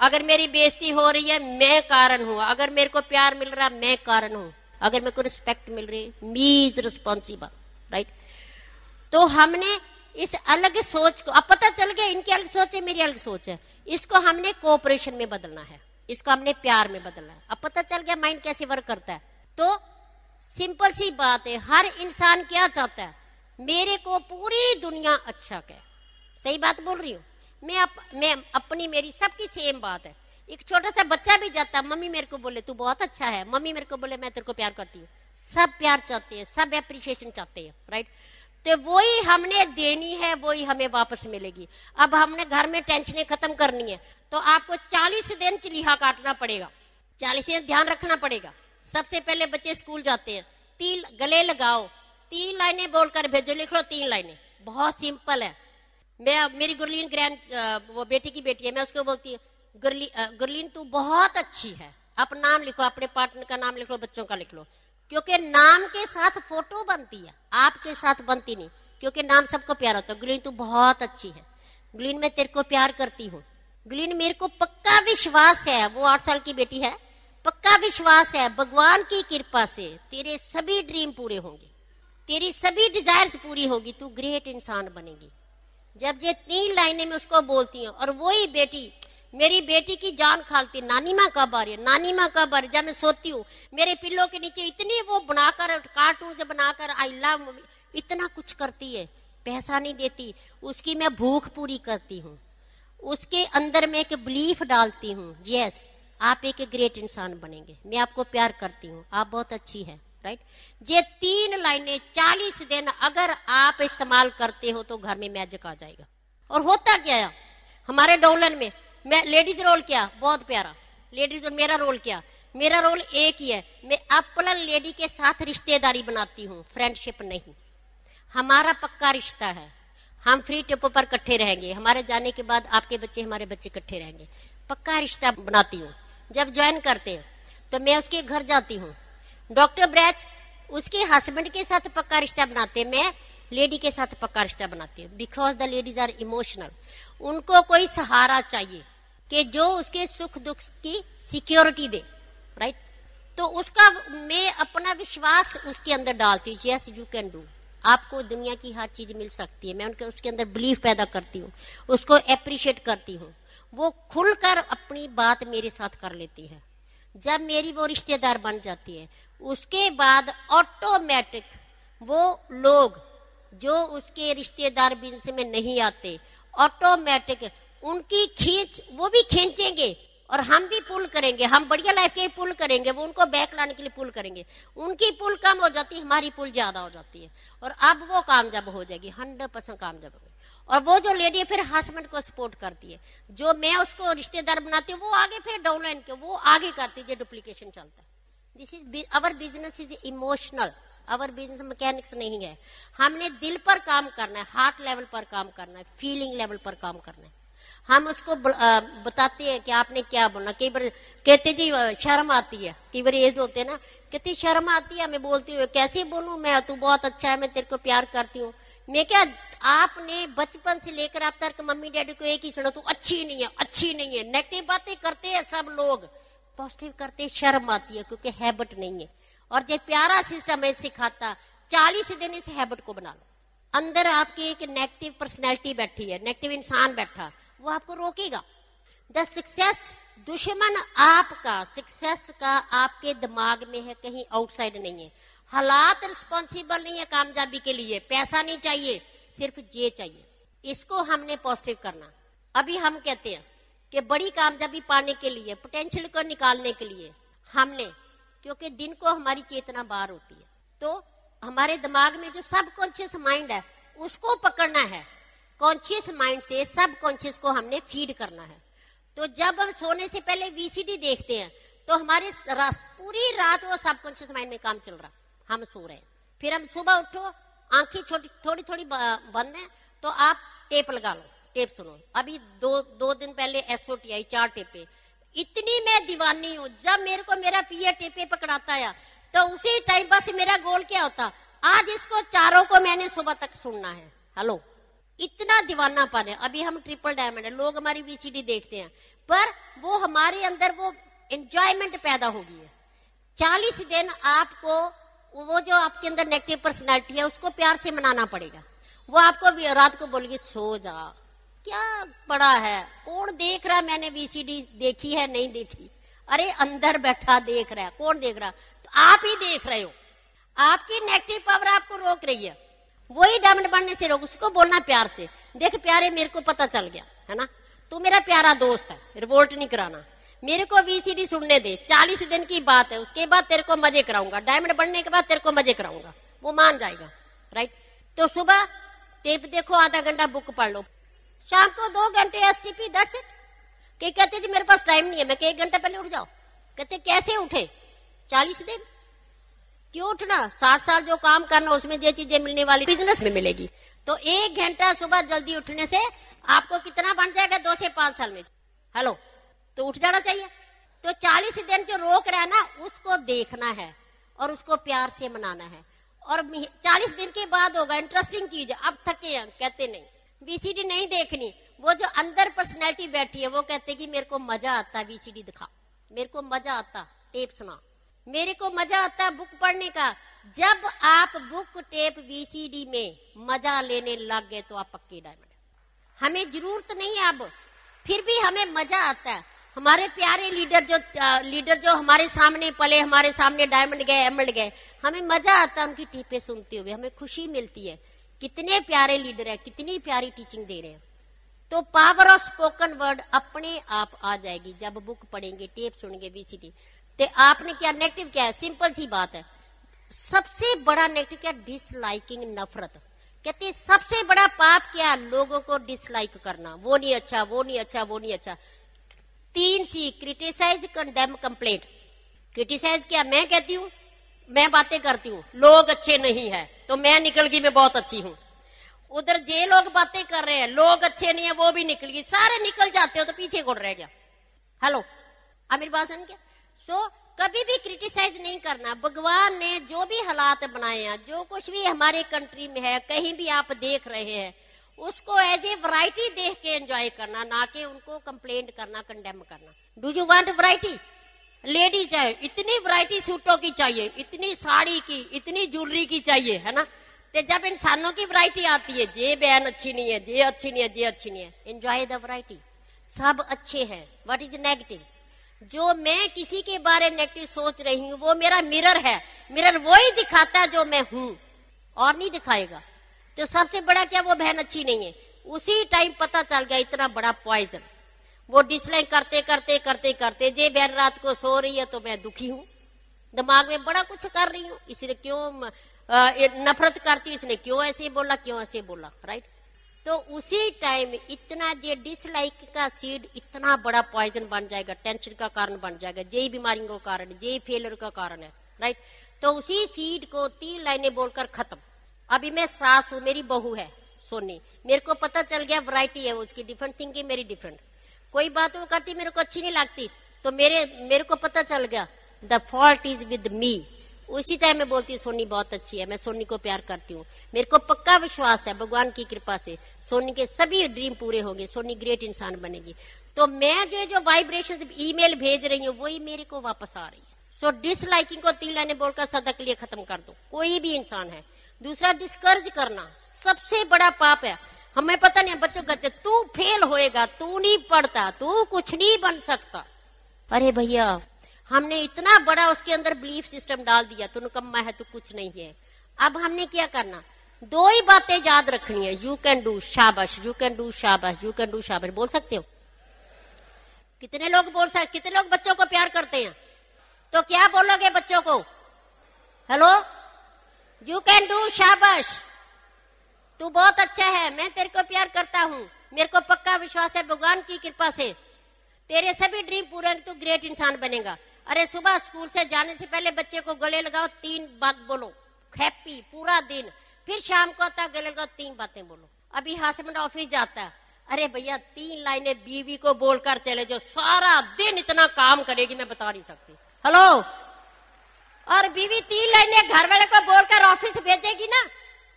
अगर मेरी बेइज्जती हो रही है मैं कारण हूं अगर मेरे को प्यार मिल रहा मैं कारण हूं अगर मेरे को रिस्पेक्ट मिल रही मी इज रिस्पॉन्सिबल राइट तो हमने इस अलग सोच को अब पता चल गया इनकी अलग सोच है मेरी अलग सोच है इसको हमने कोऑपरेशन में बदलना है इसको हमने प्यार में बदलना है अब पता चल गया माइंड कैसे वर्क करता है तो सिंपल सी बात है हर इंसान क्या चाहता है मेरे को पूरी दुनिया अच्छा कहे सही बात बोल रही हूँ मैं अप, मैं अपनी मेरी सबकी सेम बात है एक छोटा सा बच्चा भी जाता है मम्मी मेरे को बोले तू बहुत अच्छा है मम्मी मेरे को बोले मैं तेरे को प्यार करती हूँ सब प्यार चाहते हैं सब अप्रिशिएशन चाहते हैं राइट तो वही हमने देनी है वही हमें वापस मिलेगी अब हमने घर में टेंशनें खत्म करनी है तो आपको चालीस दिन चिलीहा काटना पड़ेगा चालीस दिन ध्यान रखना पड़ेगा सबसे पहले बच्चे स्कूल जाते हैं तीन गले लगाओ तीन लाइनें बोलकर भेजो लिख लो तीन लाइनें बहुत सिंपल है मैं मेरी गुरलीन ग्रैंड वो बेटी की बेटी है मैं उसको बोलती हूँ गुरली गुरलीन तू बहुत अच्छी है आप नाम लिखो अपने पार्टनर का नाम लिख लो बच्चों का लिख लो क्योंकि नाम के साथ फोटो बनती है आपके साथ बनती नहीं क्योंकि नाम सबको प्यार होता है गुरलीन तू बहुत अच्छी है गुरलीन मैं तेरे को प्यार करती हूँ गुरलीन मेरे को पक्का विश्वास है वो आठ साल की बेटी है पक्का विश्वास है भगवान की कृपा से तेरे सभी ड्रीम पूरे होंगे तेरी सभी डिजायर्स पूरी होगी तू ग्रेट इंसान बनेगी जब ये तीन लाइनें में उसको बोलती हूँ और वही बेटी मेरी बेटी की जान खालती नानी माँ कब आ रही है नानी माँ कब आ रही जब मैं सोती हूँ मेरे पिल्लों के नीचे इतनी वो बनाकर कार्टून से बनाकर आई लव इतना कुछ करती है पैसा नहीं देती उसकी मैं भूख पूरी करती हूँ उसके अंदर में एक बिलीफ डालती हूँ यस आप एक ग्रेट इंसान बनेंगे मैं आपको प्यार करती हूँ आप बहुत अच्छी है राइट जे तीन लाइनें चालीस दिन अगर आप इस्तेमाल करते हो तो घर में मैजिक आ जाएगा और होता क्या है हमारे डोलन में मैं लेडीज रोल क्या बहुत प्यारा लेडीज रोल मेरा रोल क्या मेरा रोल एक ही है मैं अपलन लेडी के साथ रिश्तेदारी बनाती हूँ फ्रेंडशिप नहीं हमारा पक्का रिश्ता है हम फ्री ट्रिप पर इकट्ठे रहेंगे हमारे जाने के बाद आपके बच्चे हमारे बच्चे इकट्ठे रहेंगे पक्का रिश्ता बनाती हूँ जब ज्वाइन करते हैं तो मैं उसके घर जाती हूँ डॉक्टर ब्रैच उसके हस्बैंड के साथ पक्का रिश्ता बनाते मैं लेडी के साथ पक्का रिश्ता बनाती हूँ because the ladies are emotional उनको कोई सहारा चाहिए कि जो उसके सुख दुख की सिक्योरिटी दे राइट right? तो उसका मैं अपना विश्वास उसके अंदर डालती हूँ यस यू कैन डू आपको दुनिया की हर चीज मिल सकती है मैं उनके उसके अंदर बिलीफ पैदा करती हूँ उसको अप्रिशिएट करती हूँ वो खुलकर अपनी बात मेरे साथ कर लेती है जब मेरी वो रिश्तेदार बन जाती है उसके बाद ऑटोमेटिक वो लोग जो उसके रिश्तेदार बिजनेस में नहीं आते ऑटोमेटिक उनकी खींच वो भी खींचेंगे और हम भी पुल करेंगे हम बढ़िया लाइफ के पुल करेंगे वो उनको बैक लाने के लिए पुल करेंगे उनकी पुल कम हो जाती है हमारी पुल ज्यादा हो जाती है और अब वो कामयाब हो जाएगी हंड्रेड परसेंट कामयाब हो और वो जो लेडी है फिर हस्बैंड को सपोर्ट करती है जो मैं उसको रिश्तेदार बनाती हूँ वो आगे फिर डाउनलाइन के वो आगे करती है डुप्लीकेशन चलता है this is our business is emotional our business mechanics नहीं है हमने दिल पर काम करना है हार्ट लेवल पर काम करना है फीलिंग लेवल पर काम करना है हम उसको बताते हैं कि आपने क्या बोलना कई बार कहते जी शर्म आती है कई बार एज होते हैं ना कहते शर्म आती है मैं बोलती हूँ कैसे बोलू मैं तू बहुत अच्छा है मैं तेरे को प्यार करती हूँ मैं क्या आपने बचपन से लेकर आप तक मम्मी डैडी को एक ही सुना तू अच्छी नहीं है अच्छी नहीं है नेगेटिव बातें करते हैं सब लोग पॉजिटिव करते शर्म आती है क्योंकि हैबिट नहीं है और जो प्यारा सिस्टम है सिखाता चालीस दिन इस हैबिट को बना लो अंदर आपकी एक नेगेटिव पर्सनैलिटी बैठी है नेगेटिव इंसान बैठा वो आपको रोकेगा द सक्सेस दुश्मन आपका सक्सेस का आपके दिमाग में है कहीं आउटसाइड नहीं है हालात रिस्पॉन्सिबल नहीं है कामयाबी के लिए पैसा नहीं चाहिए सिर्फ ये चाहिए इसको हमने पॉजिटिव करना अभी हम कहते हैं कि बड़ी कामयाबी पाने के लिए पोटेंशियल को निकालने के लिए हमने क्योंकि दिन को हमारी चेतना बाहर होती है तो हमारे दिमाग में जो सब माइंड है उसको पकड़ना है कॉन्शियस माइंड से सब कॉन्शियस को हमने फीड करना है तो जब हम सोने से पहले वीसीडी देखते हैं तो हमारे पूरी रात वो सब कॉन्शियस माइंड में काम चल रहा हम सो रहे हैं फिर हम सुबह उठो आंखें छोटी थोड़ी थोड़ी बंद है तो आप टेप लगा लो टेप सुनो अभी दो दो दिन पहले एसओटी आई चार टेपे इतनी मैं दीवानी हूँ जब मेरे को मेरा पिया टेपे पकड़ाता है तो उसी टाइम बस मेरा गोल क्या होता आज इसको चारों को मैंने सुबह तक सुनना है हेलो इतना दीवानापन है अभी हम ट्रिपल डायमंड है लोग हमारी वीसीडी देखते हैं पर वो हमारे अंदर वो एंजॉयमेंट पैदा होगी चालीस दिन आपको वो जो आपके अंदर नेगेटिव पर्सनैलिटी है उसको प्यार से मनाना पड़ेगा वो आपको रात को बोलेगी सो जा क्या पड़ा है कौन देख रहा मैंने वीसीडी देखी है नहीं देखी अरे अंदर बैठा देख रहा है कौन देख रहा तो आप ही देख रहे हो आपकी नेगेटिव पावर आपको रोक रही है वही डायमंड बनने से रोक उसको बोलना प्यार से देख प्यारे मेरे को पता चल गया है ना तू मेरा प्यारा दोस्त है रिवोल्ट नहीं कराना मेरे को वीसीडी सुनने दे चालीस दिन की बात है उसके बाद तेरे को मजे कराऊंगा डायमंड बनने के बाद तेरे को मजे कराऊंगा वो मान जाएगा राइट तो सुबह टेप देखो आधा घंटा बुक पढ़ लो शाम को दो घंटे एस टी पी दर्श कहते जी मेरे पास टाइम नहीं है मैं एक घंटा पहले उठ जाओ कहते कैसे उठे चालीस दिन क्यों उठना साठ साल जो काम करना उसमें ये चीजें मिलने वाली बिजनेस में मिलेगी तो एक घंटा सुबह जल्दी उठने से आपको कितना बन जाएगा दो से पांच साल में हेलो तो उठ जाना चाहिए तो चालीस दिन जो रोक रहा है ना उसको देखना है और उसको प्यार से मनाना है और चालीस दिन के बाद होगा इंटरेस्टिंग चीज अब थके हैं कहते नहीं बीसीडी नहीं देखनी वो जो अंदर पर्सनैलिटी बैठी है वो कहते कि मेरे को मजा आता बीसीडी दिखा मेरे को मजा आता टेप सुना मेरे को मजा आता है बुक पढ़ने का जब आप बुक टेप वीसीडी में मजा लेने लग गए तो आप पक्के डायमंड हमें जरूरत नहीं है अब फिर भी हमें मजा आता है हमारे प्यारे लीडर जो लीडर जो हमारे सामने पले हमारे सामने डायमंड गए एमंड गए हमें मजा आता है उनकी टीपे सुनते हुए हमें खुशी मिलती है कितने प्यारे लीडर है कितनी प्यारी टीचिंग दे रहे हैं तो पावर ऑफ स्पोकन वर्ड अपने आप आ जाएगी जब बुक पढ़ेंगे टेप सुनेंगे बीसीडी ते आपने क्या नेगेटिव क्या है सिंपल सी बात है सबसे बड़ा नेगेटिव क्या डिसलाइकिंग नफरत कहते सबसे बड़ा पाप क्या लोगों को डिसलाइक करना वो नहीं अच्छा वो नहीं अच्छा वो नहीं अच्छा तीन C criticise condemn complaint criticise क्या मैं कहती हूँ मैं बातें करती हूँ लोग अच्छे नहीं है तो मैं निकल गई मैं बहुत अच्छी हूँ उधर जे लोग बातें कर रहे हैं लोग अच्छे नहीं है वो भी निकल गई सारे निकल जाते हो तो पीछे कौन रह गया हेलो आमिर बासन क्या सो so, कभी भी क्रिटिसाइज नहीं करना भगवान ने जो भी हालात बनाए हैं जो कुछ भी हमारे कंट्री में है कहीं भी आप देख रहे हैं उसको एज ए वराइटी देख के एंजॉय करना ना कि उनको कंप्लेंट करना कंडेम करना do you want variety ladies है इतनी वराइटी सूटों की चाहिए इतनी साड़ी की इतनी ज्वेलरी की चाहिए है ना तो जब इंसानों की वरायटी आती है जे बहन अच्छी नहीं है जे अच्छी नहीं है जे अच्छी नहीं है एंजॉय द वरायटी सब अच्छे हैं व्हाट इज नेगेटिव जो मैं किसी के बारे नेगेटिव सोच रही हूँ वो मेरा मिरर है मिरर वो ही दिखाता है जो मैं हूँ और नहीं दिखाएगा तो सबसे बड़ा क्या वो बहन अच्छी नहीं है उसी टाइम पता चल गया इतना बड़ा पॉइजन वो डिसलाइक करते करते करते करते जे बहन रात को सो रही है तो मैं दुखी हूँ दिमाग में बड़ा कुछ कर रही हूँ इसने क्यों नफरत करती इसने क्यों ऐसे बोला क्यों ऐसे बोला राइट तो उसी टाइम इतना जे डिसलाइक का सीड इतना बड़ा पॉइजन बन जाएगा टेंशन का कारण बन जाएगा यही बीमारियों का कारण है यही का कारण है राइट तो उसी सीड को तीन लाइनें बोलकर खत्म अभी मैं सास हूँ मेरी बहू है सोनी मेरे को पता चल गया वैरायटी है उसकी डिफरेंट थिंकिंग मेरी डिफरेंट कोई बात वो करती मेरे को अच्छी नहीं लगती तो मेरे मेरे को पता चल गया the fault is with me उसी टाइम मैं बोलती हूँ सोनी बहुत अच्छी है मैं सोनी को प्यार करती हूँ मेरे को पक्का विश्वास है भगवान की कृपा से सोनी के सभी ड्रीम पूरे होंगे सोनी ग्रेट इंसान बनेगी तो मैं जो जो वाइब्रेशन ईमेल भेज रही हूँ वही मेरे को वापस आ रही है सो so, डिसलाइकिंग को तीन लाइने बोलकर सदा के लिए खत्म कर दो कोई भी इंसान है दूसरा डिस्कर्ज करना सबसे बड़ा पाप है हमें पता नहीं बच्चों कहते तू फेल होएगा तू नहीं पढ़ता तू कुछ नहीं बन सकता अरे भैया हमने इतना बड़ा उसके अंदर बिलीफ सिस्टम डाल दिया तू तो नुकम्मा है तू कुछ नहीं है अब हमने क्या करना दो ही बातें याद रखनी है यू कैन डू शाबाश यू कैन डू शाबाश यू कैन डू शाबाश बोल सकते हो कितने लोग बोल सकते कितने लोग बच्चों को प्यार करते हैं तो क्या बोलोगे बच्चों को हेलो यू कैन डू शाबाश तू बहुत अच्छा है मैं तेरे को प्यार करता हूँ मेरे को पक्का विश्वास है भगवान की कृपा से तेरे सभी ड्रीम पूरे तू ग्रेट इंसान बनेगा अरे सुबह स्कूल से जाने से पहले बच्चे को गले लगाओ तीन बात बोलो हैप्पी पूरा दिन फिर शाम को आता गले लगाओ तीन बातें बोलो अभी हसबेंड ऑफिस जाता है अरे भैया तीन लाइनें बीवी को बोलकर चले जो सारा दिन इतना काम करेगी मैं बता नहीं सकती हेलो और बीवी तीन लाइनें घर वाले को बोलकर ऑफिस भेजेगी ना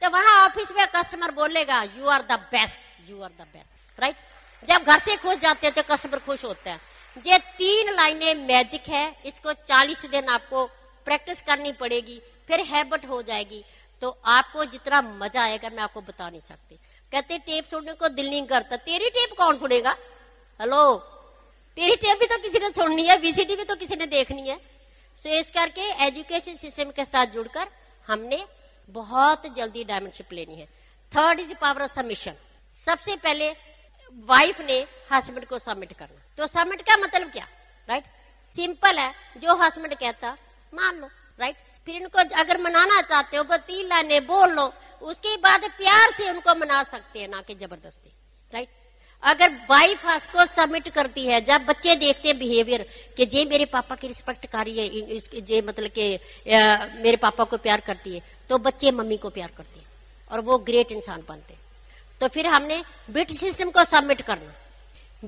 तो वहां ऑफिस में कस्टमर बोलेगा you are the best you are the best right जब घर से खुश जाते हैं तो कस्टमर खुश होता है ये तीन लाइनें मैजिक है इसको 40 दिन आपको प्रैक्टिस करनी पड़ेगी फिर हैबिट हो जाएगी तो आपको जितना मजा आएगा मैं आपको बता नहीं सकती कहते टेप सुनने को दिल नहीं करता तेरी टेप कौन सुनेगा हेलो तेरी टेप भी तो किसी ने सुननी है वीसीडी भी तो किसी ने देखनी है सो इस करके एजुकेशन सिस्टम के साथ जुड़कर हमने बहुत जल्दी डायमेंशनशिप लेनी है third is power of submission सबसे पहले वाइफ ने हसबेंड को सबमिट करना तो सबमिट का मतलब क्या राइट सिंपल है जो हसबेंड कहता मान लो राइट फिर इनको अगर मनाना चाहते हो तीन लाने बोल लो उसके बाद प्यार से उनको मना सकते हैं ना कि जबरदस्ती राइट अगर वाइफ को सबमिट करती है जब बच्चे देखते हैं बिहेवियर कि जे मेरे पापा की रिस्पेक्ट कर रही है जे मतलब के आ, मेरे पापा को प्यार करती है तो बच्चे मम्मी को प्यार करते हैं और वो ग्रेट इंसान बनते हैं तो फिर हमने ब्रिटिश सिस्टम को सबमिट करना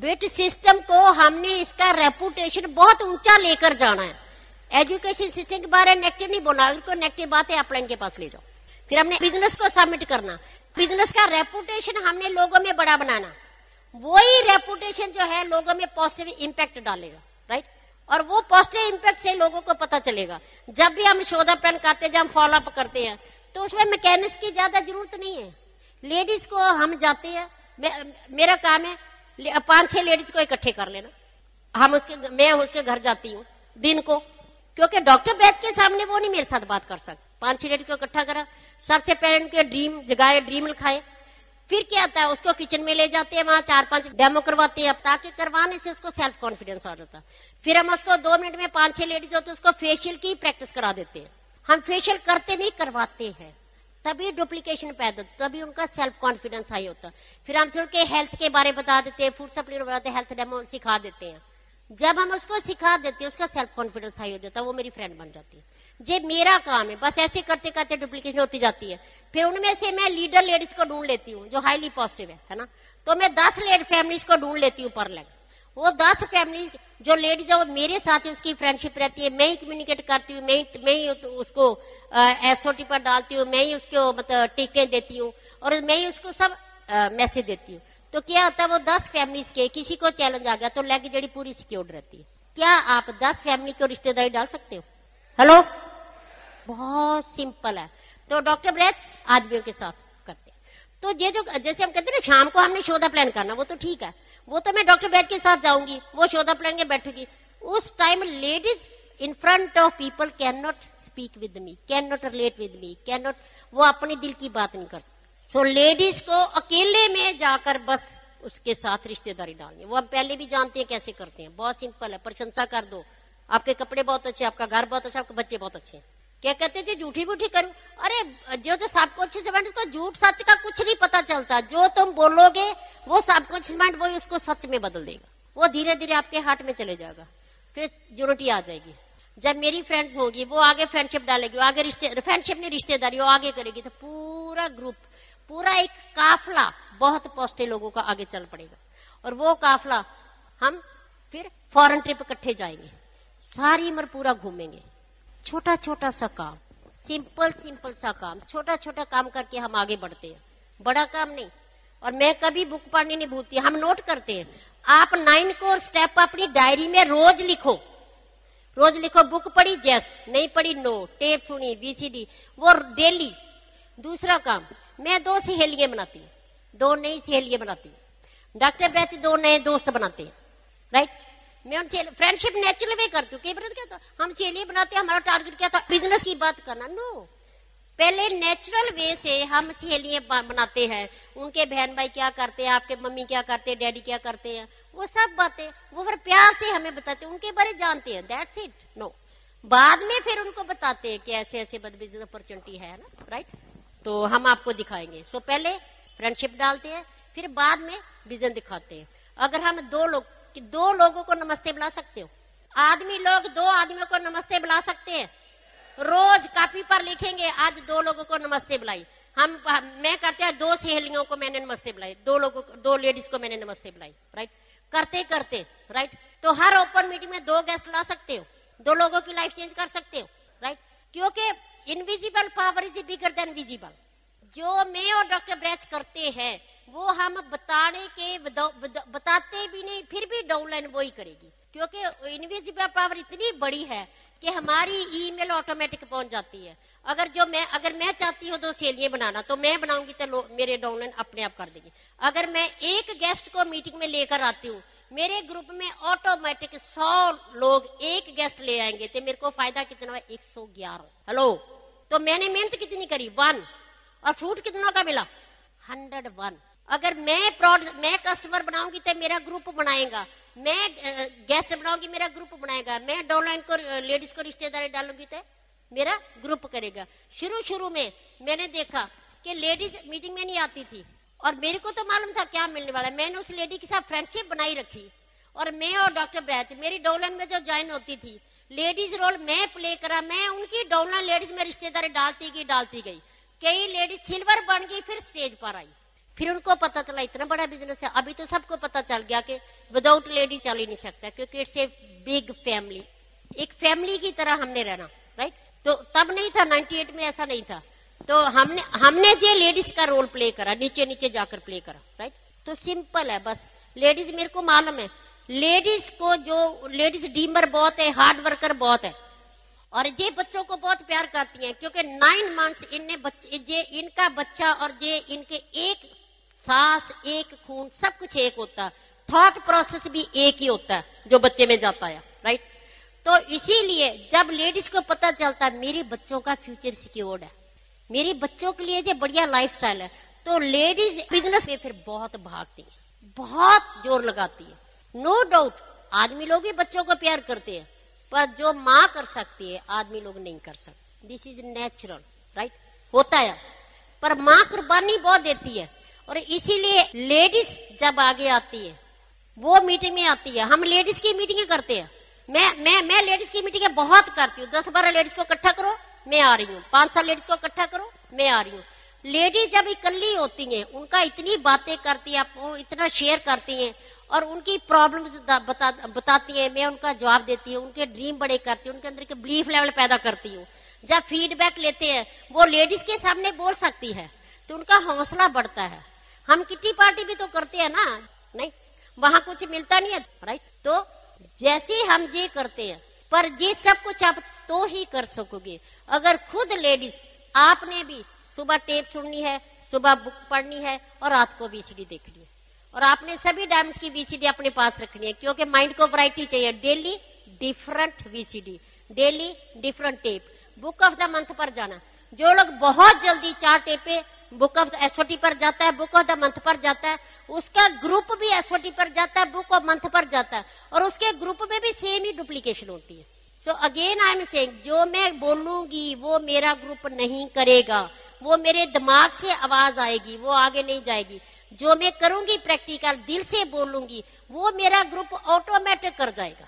ब्रिटिश सिस्टम को हमने इसका रेपुटेशन बहुत ऊंचा लेकर जाना है एजुकेशन सिस्टम के बारे में नेगेटिव नहीं बोलना अगर कोई नेगेटिव बात है अपलाइन के पास ले जाओ फिर हमने बिजनेस को सबमिट करना बिजनेस का रेपुटेशन हमने लोगों में बड़ा बनाना वही रेपुटेशन जो है लोगों में पॉजिटिव इम्पैक्ट डालेगा राइट और वो पॉजिटिव इम्पैक्ट से लोगों को पता चलेगा जब भी हम शोधा शोधापन करते हैं जब हम फॉलोअप करते हैं तो उसमें मैकेनिक्स की ज्यादा जरूरत नहीं है लेडीज को हम जाते हैं मेरा काम है पांच छह लेडीज को इकट्ठे कर लेना हम उसके मैं उसके घर जाती हूँ दिन को क्योंकि डॉक्टर बैद के सामने वो नहीं मेरे साथ बात कर सकते पांच छह लेडीज को इकट्ठा करा सबसे पेरेंट के ड्रीम जगाए ड्रीम लिखाए फिर क्या आता है उसको किचन में ले जाते हैं वहां चार पांच डेमो करवाते हैं अब ताकि करवाने से उसको सेल्फ कॉन्फिडेंस आ जाता फिर हम उसको दो मिनट में पांच छह लेडीज होते उसको फेशियल की प्रैक्टिस करा देते हैं हम फेशियल करते नहीं करवाते हैं तभी डुप्लीकेशन पैदा होता तभी उनका सेल्फ कॉन्फिडेंस हाई होता फिर हमसे उनके हेल्थ के बारे बता देते हैं फूड सप्लीमेंट बताते हैं हेल्थ डेमो सिखा देते हैं जब हम उसको सिखा देते हैं उसका सेल्फ कॉन्फिडेंस हाई हो जाता है वो मेरी फ्रेंड बन जाती है जे मेरा काम है बस ऐसे करते करते डुप्लीकेशन होती जाती है फिर उनमें से मैं लीडर लेडीज को ढूंढ लेती हूँ जो हाईली पॉजिटिव है है ना तो मैं दस लेड फैमिलीज को ढूंढ लेती हूँ पर लग वो दस फैमिली जो लेडीज है वो मेरे साथ ही उसकी फ्रेंडशिप रहती है मैं ही कम्युनिकेट करती हूँ मैं ही मैं ही उसको एसओटी पर डालती हूँ मैं ही उसको मतलब टिकटें देती हूँ और मैं ही उसको सब मैसेज देती हूँ तो क्या होता है वो दस फैमिलीज के किसी को चैलेंज आ गया तो लेग जड़ी पूरी सिक्योर्ड रहती है क्या आप दस फैमिली को रिश्तेदारी डाल सकते हो हेलो बहुत सिंपल है तो डॉक्टर ब्रैच आदमियों के साथ तो ये जो जैसे हम कहते हैं ना शाम को हमने शोधा प्लान करना वो तो ठीक है वो तो मैं डॉक्टर बैठ के साथ जाऊंगी वो शोधा प्लान के बैठूंगी उस time ladies in front of people can not speak with me can not relate with me can not वो अपने दिल की बात नहीं कर सकते सो लेडीज को अकेले में जाकर बस उसके साथ रिश्तेदारी डालनी वो हम पहले भी जानते हैं कैसे करते हैं बहुत सिंपल है प्रशंसा कर दो आपके कपड़े बहुत अच्छे आपका घर बहुत अच्छा आपके बच्चे बहुत अच्छे हैं क्या कहते जी झूठी बूठी करूं अरे जो जो सबकॉन्शियस माइंड तो झूठ सच का कुछ नहीं पता चलता जो तुम बोलोगे वो सबकॉन्शियस माइंड वो उसको सच में बदल देगा वो धीरे धीरे आपके हार्ट में चले जाएगा फिर जुरुटी आ जाएगी जब मेरी फ्रेंड्स होगी वो आगे फ्रेंडशिप डालेगी आगे रिश्ते फ्रेंडशिप नहीं रिश्तेदारी वो आगे करेगी तो पूरा ग्रुप पूरा एक काफला बहुत पौष्टिक लोगों का आगे चल पड़ेगा और वो काफला हम फिर फॉरन ट्रिप इकट्ठे जाएंगे सारी उम्र पूरा घूमेंगे छोटा छोटा सा काम सिंपल सिंपल सा काम छोटा छोटा काम करके हम आगे बढ़ते हैं बड़ा काम नहीं और मैं कभी बुक पढ़नी नहीं भूलती हम नोट करते हैं आप नाइन को स्टेप अपनी डायरी में रोज लिखो रोज लिखो बुक पढ़ी जैस नहीं पढ़ी नो टेप सुनी बीसीडी वो डेली दूसरा काम मैं दो सहेलियां बनाती हूँ दो नई सहेलियां बनाती हूँ डॉक्टर ब्रैच दो नए दोस्त बनाते हैं राइट मैं उनसे फ्रेंडशिप नेचुरल वे करती हूँ कई बार तो क्या हम चेलिए बनाते हैं हमारा टारगेट क्या था बिजनेस की बात करना नो पहले नेचुरल वे से हम सहेलियां बनाते हैं उनके बहन भाई क्या करते हैं आपके मम्मी क्या करते हैं डैडी क्या करते हैं वो सब बातें वो फिर प्यार से हमें बताते हैं उनके बारे जानते हैं दैट्स इट नो बाद में फिर उनको बताते हैं कि ऐसे ऐसे बिजनेस अपॉर्चुनिटी है ना राइट तो हम आपको दिखाएंगे सो पहले फ्रेंडशिप डालते हैं फिर बाद में विजन दिखाते हैं अगर हम दो लोग कि दो लोगों को नमस्ते बुला सकते हो आदमी लोग दो आदमियों को नमस्ते बुला सकते हैं रोज कापी पर लिखेंगे आज दो लोगों को नमस्ते बुलाई हम, मैं करते हैं दो सहेलियों को मैंने नमस्ते बुलाई दो लोगों को दो लेडीज को मैंने नमस्ते बुलाई राइट करते करते राइट तो हर ओपन मीटिंग में दो गेस्ट ला सकते हो दो लोगों की लाइफ चेंज कर सकते हो राइट क्योंकि invisible power is bigger than visible जो मैं और डॉक्टर ब्रैच करते हैं वो हम बताने के बताते भी नहीं फिर भी डाउनलाइन वो ही करेगी क्योंकि इनविजिबल पावर इतनी बड़ी है कि हमारी ईमेल ऑटोमेटिक पहुंच जाती है अगर जो मैं अगर मैं चाहती हूँ दो सहेलियां बनाना तो मैं बनाऊंगी तो मेरे डाउनलाइन अपने आप कर देंगे अगर मैं एक गेस्ट को मीटिंग में लेकर आती हूँ मेरे ग्रुप में ऑटोमेटिक सौ लोग एक गेस्ट ले आएंगे तो मेरे को फायदा कितना है एक सौ ग्यारह हेलो तो मैंने मेहनत कितनी करी वन और फ्रूट कितना का मिला हंड्रेड वन अगर मैं प्रोडक्ट मैं कस्टमर बनाऊंगी तो मेरा ग्रुप बनाएगा मैं गेस्ट बनाऊंगी मेरा ग्रुप बनाएगा मैं डोलाइन को लेडीज को रिश्तेदारी डालूंगी तो मेरा ग्रुप करेगा शुरू शुरू में मैंने देखा कि लेडीज मीटिंग में नहीं आती थी और मेरे को तो मालूम था क्या मिलने वाला है मैंने उस लेडी के साथ फ्रेंडशिप बनाई रखी और मैं और डॉक्टर ब्रैच मेरी डोलन में जो ज्वाइन होती थी लेडीज रोल मैं प्ले करा मैं उनकी डोलन लेडीज में रिश्तेदारी डालती गई डालती गई कई लेडीज सिल्वर बन गई फिर स्टेज पर आई फिर उनको पता चला इतना बड़ा बिजनेस है अभी तो सबको पता चल गया कि विदाउट लेडी चल ही नहीं सकता क्योंकि इट्स ए बिग फैमिली एक फैमिली की तरह हमने रहना राइट तो तब नहीं था 98 में ऐसा नहीं था तो हमने हमने जो लेडीज का रोल प्ले करा नीचे नीचे जाकर प्ले करा राइट तो सिंपल है बस लेडीज मेरे को मालूम है लेडीज को जो लेडीज डीमर बहुत है हार्ड वर्कर बहुत है और ये बच्चों को बहुत प्यार करती हैं क्योंकि नाइन मंथ्स इनने बच्चे इनका बच्चा और ये इनके एक सांस एक खून सब कुछ एक होता है थॉट प्रोसेस भी एक ही होता है जो बच्चे में जाता है राइट तो इसीलिए जब लेडीज को पता चलता है मेरे बच्चों का फ्यूचर सिक्योर्ड है मेरे बच्चों के लिए जो बढ़िया लाइफ है तो लेडीज बिजनेस में फिर बहुत भागती है बहुत जोर लगाती है नो डाउट आदमी लोग भी बच्चों को प्यार करते हैं पर जो माँ कर सकती है आदमी लोग नहीं कर सकते दिस इज नेचुरल राइट होता है पर माँ कुर्बानी बहुत देती है और इसीलिए लेडीज जब आगे आती है वो मीटिंग में आती है हम लेडीज की मीटिंग करते हैं मैं मैं मैं लेडीज की मीटिंग बहुत करती हूँ दस बारह लेडीज को इकट्ठा करो मैं आ रही हूँ पांच साल लेडीज को इकट्ठा करो मैं आ रही हूँ लेडीज जब इकली होती हैं उनका इतनी बातें करती है इतना शेयर करती हैं और उनकी प्रॉब्लम बता, बताती हैं मैं उनका जवाब देती हूँ उनके ड्रीम बड़े करती हूँ उनके अंदर के बिलीफ लेवल पैदा करती हूँ जब फीडबैक लेते हैं वो लेडीज के सामने बोल सकती है तो उनका हौसला बढ़ता है हम किटी पार्टी भी तो करते हैं ना नहीं वहां कुछ मिलता नहीं है राइट तो जैसे हम जे करते हैं पर जे सब कुछ आप तो ही कर सकोगे अगर खुद लेडीज आपने भी सुबह टेप सुननी है सुबह बुक पढ़नी है और रात को वीसीडी देखनी है और आपने सभी डायम्स की वीसीडी अपने पास रखनी है क्योंकि माइंड को वैरायटी चाहिए daily different VCD daily different tape book of the month पर जाना जो लोग बहुत जल्दी चार टेपे बुक ऑफ एसओटी पर जाता है बुक ऑफ द मंथ पर जाता है उसका ग्रुप भी एसओटी पर जाता है बुक ऑफ मंथ पर जाता है और उसके ग्रुप में भी सेम ही डुप्लीकेशन होती है so again I am saying जो मैं बोलूंगी वो मेरा ग्रुप नहीं करेगा वो मेरे दिमाग से आवाज आएगी वो आगे नहीं जाएगी जो मैं करूंगी प्रैक्टिकल दिल से बोलूंगी वो मेरा ग्रुप ऑटोमेटिक कर जाएगा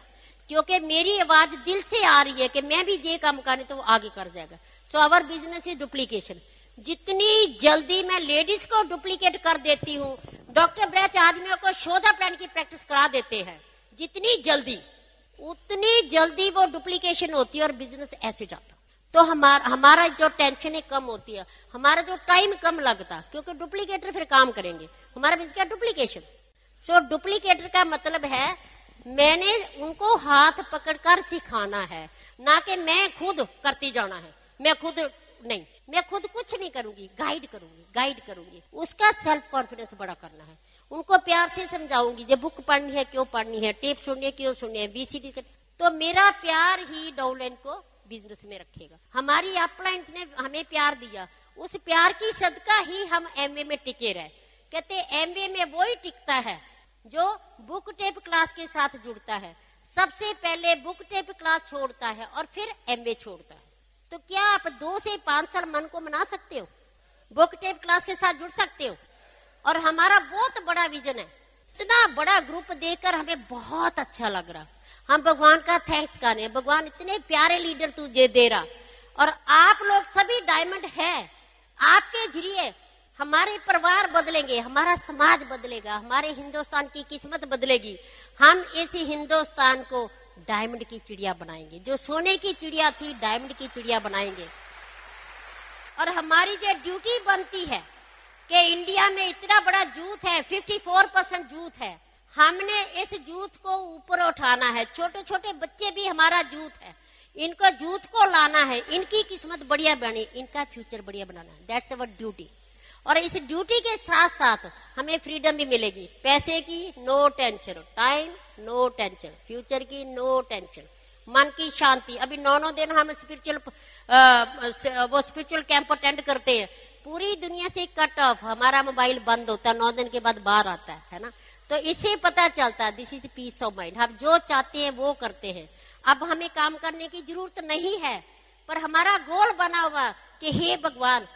क्योंकि मेरी आवाज दिल से आ रही है कि मैं भी ये काम करने तो वो आगे कर जाएगा so our business is duplication जितनी जल्दी मैं लेडीज को डुप्लीकेट कर देती हूँ डॉक्टर ब्रैच आदमियों को शोधा प्लान की प्रैक्टिस करा देते हैं जितनी जल्दी उतनी जल्दी वो डुप्लीकेशन होती है और बिजनेस ऐसे जाता तो हमारा हमारा जो टेंशन है कम होती है हमारा जो टाइम कम लगता क्योंकि डुप्लीकेटर फिर काम करेंगे हमारा बिजनेस क्या डुप्लीकेशन सो so, डुप्लीकेटर का मतलब है मैंने उनको हाथ पकड़कर सिखाना है ना कि मैं खुद करती जाना है मैं खुद नहीं मैं खुद कुछ नहीं करूंगी गाइड करूंगी गाइड करूंगी उसका सेल्फ कॉन्फिडेंस बड़ा करना है उनको प्यार से समझाऊंगी जब बुक पढ़नी है क्यों पढ़नी है टेप सुननी है क्यों सुननी है बीसीडी तो मेरा प्यार ही डाउनलाइन को बिजनेस में रखेगा हमारी अपलाइंस ने हमें प्यार दिया उस प्यार की सदका ही हम एमए में टिके रहे कहते एमए में वो ही टिकता है जो बुक टेप क्लास के साथ जुड़ता है सबसे पहले बुक टेप क्लास छोड़ता है और फिर एमए छोड़ता है तो क्या आप दो से पांच साल मन को मना सकते हो बुक टेप क्लास के साथ जुड़ सकते हो और हमारा बहुत बड़ा विजन है इतना बड़ा ग्रुप देकर हमें बहुत अच्छा लग रहा हम भगवान का थैंक्स कर रहे हैं भगवान इतने प्यारे लीडर तुझे दे रहा और आप लोग सभी डायमंड है आपके जरिए हमारे परिवार बदलेंगे हमारा समाज बदलेगा हमारे हिंदुस्तान की किस्मत बदलेगी हम इस हिंदुस्तान को डायमंड की चिड़िया बनाएंगे जो सोने की चिड़िया थी डायमंड की चिड़िया बनाएंगे और हमारी जो ड्यूटी बनती है कि इंडिया में इतना बड़ा जूथ है 54 परसेंट जूथ है हमने इस जूथ को ऊपर उठाना है छोटे छोटे बच्चे भी हमारा जूथ है इनको जूथ को लाना है इनकी किस्मत बढ़िया बनी इनका फ्यूचर बढ़िया बनाना है दैट्स अवर ड्यूटी और इस ड्यूटी के साथ साथ हमें फ्रीडम भी मिलेगी पैसे की no tension time no tension future की नो टेंशन मन की शांति अभी नौ नौ दिन हम स्पिरिचुअल वो स्पिरिचुअल कैंप अटेंड करते हैं पूरी दुनिया से कट ऑफ हमारा मोबाइल बंद होता है नौ दिन के बाद बाहर आता है है ना तो इसे पता चलता है this is peace of mind हम जो चाहते हैं वो करते हैं अब हमें काम करने की जरूरत नहीं है पर हमारा गोल बना हुआ कि हे भगवान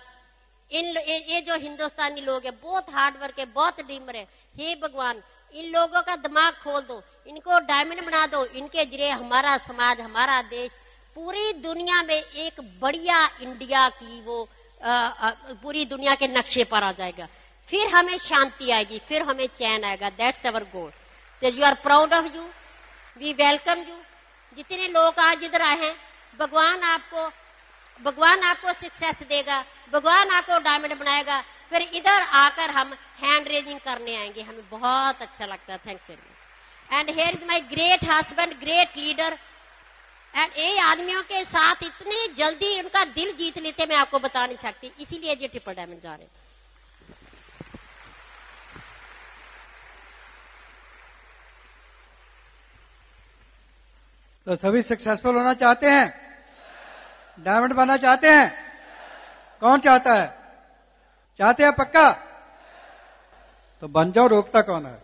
इन ये जो हिंदुस्तानी लोग है बहुत हार्ड वर्क है बहुत डिमर है हे भगवान इन लोगों का दिमाग खोल दो इनको डायमंड बना दो इनके जरिए हमारा समाज हमारा देश पूरी दुनिया में एक बढ़िया इंडिया की वो आ, आ, पूरी दुनिया के नक्शे पर आ जाएगा फिर हमें शांति आएगी फिर हमें चैन आएगा that's our goal you are proud of you we welcome you जितने लोग आज इधर आए हैं भगवान आपको भगवान आपको सक्सेस देगा भगवान आपको डायमंड बनाएगा फिर इधर आकर हम हैंड रेजिंग करने आएंगे हमें बहुत अच्छा लगता है thanks very much and here is my great husband great leader and ये आदमियों के साथ इतने जल्दी उनका दिल जीत लेते मैं आपको बता नहीं सकती इसीलिए ये ट्रिपल डायमंड जा रहे तो सभी सक्सेसफुल होना चाहते हैं डायमंड बनना चाहते हैं कौन चाहता है चाहते हैं पक्का तो बन जाओ रोकता कौन है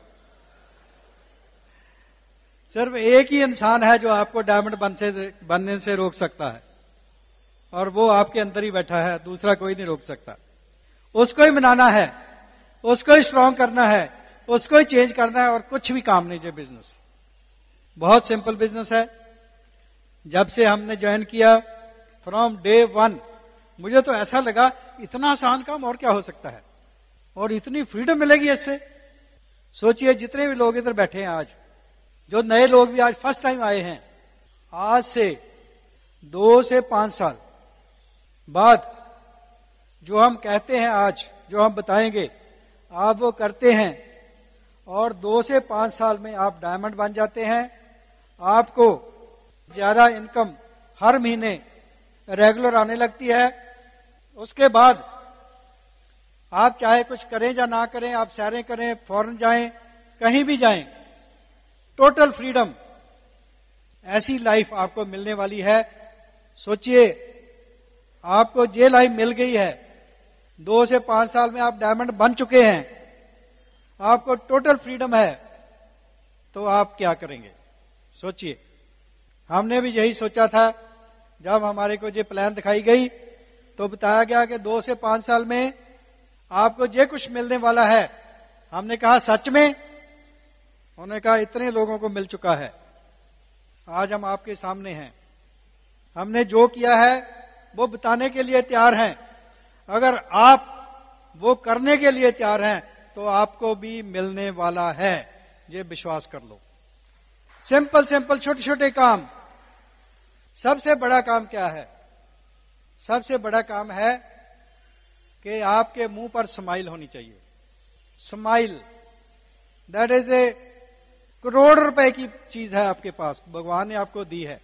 सिर्फ एक ही इंसान है जो आपको डायमंड बन से बनने से रोक सकता है और वो आपके अंदर ही बैठा है दूसरा कोई नहीं रोक सकता उसको ही मनाना है उसको ही स्ट्रांग करना है उसको ही चेंज करना है और कुछ भी काम नहीं जो बिजनेस बहुत सिंपल बिजनेस है जब से हमने ज्वाइन किया फ्रॉम डे वन मुझे तो ऐसा लगा इतना आसान काम और क्या हो सकता है और इतनी फ्रीडम मिलेगी इससे सोचिए जितने भी लोग इधर बैठे हैं आज जो नए लोग भी आज फर्स्ट टाइम आए हैं आज से दो से पांच साल बाद जो हम कहते हैं आज जो हम बताएंगे आप वो करते हैं और दो से पांच साल में आप डायमंड बन जाते हैं आपको ज्यादा इनकम हर महीने रेगुलर आने लगती है उसके बाद आप चाहे कुछ करें या ना करें आप सैरें करें फॉरन जाएं कहीं भी जाएं टोटल फ्रीडम ऐसी लाइफ आपको मिलने वाली है सोचिए आपको जे लाइफ मिल गई है दो से पांच साल में आप डायमंड बन चुके हैं आपको टोटल फ्रीडम है तो आप क्या करेंगे सोचिए हमने भी यही सोचा था जब हमारे को ये प्लान दिखाई गई तो बताया गया कि दो से पांच साल में आपको जो कुछ मिलने वाला है हमने कहा सच में उन्होंने कहा इतने लोगों को मिल चुका है आज हम आपके सामने हैं हमने जो किया है वो बताने के लिए तैयार हैं अगर आप वो करने के लिए तैयार हैं तो आपको भी मिलने वाला है ये विश्वास कर लो सिंपल सिंपल छोटे छोटे काम सबसे बड़ा काम क्या है सबसे बड़ा काम है कि आपके मुंह पर स्माइल होनी चाहिए smile that is a crore रुपए की चीज है आपके पास भगवान ने आपको दी है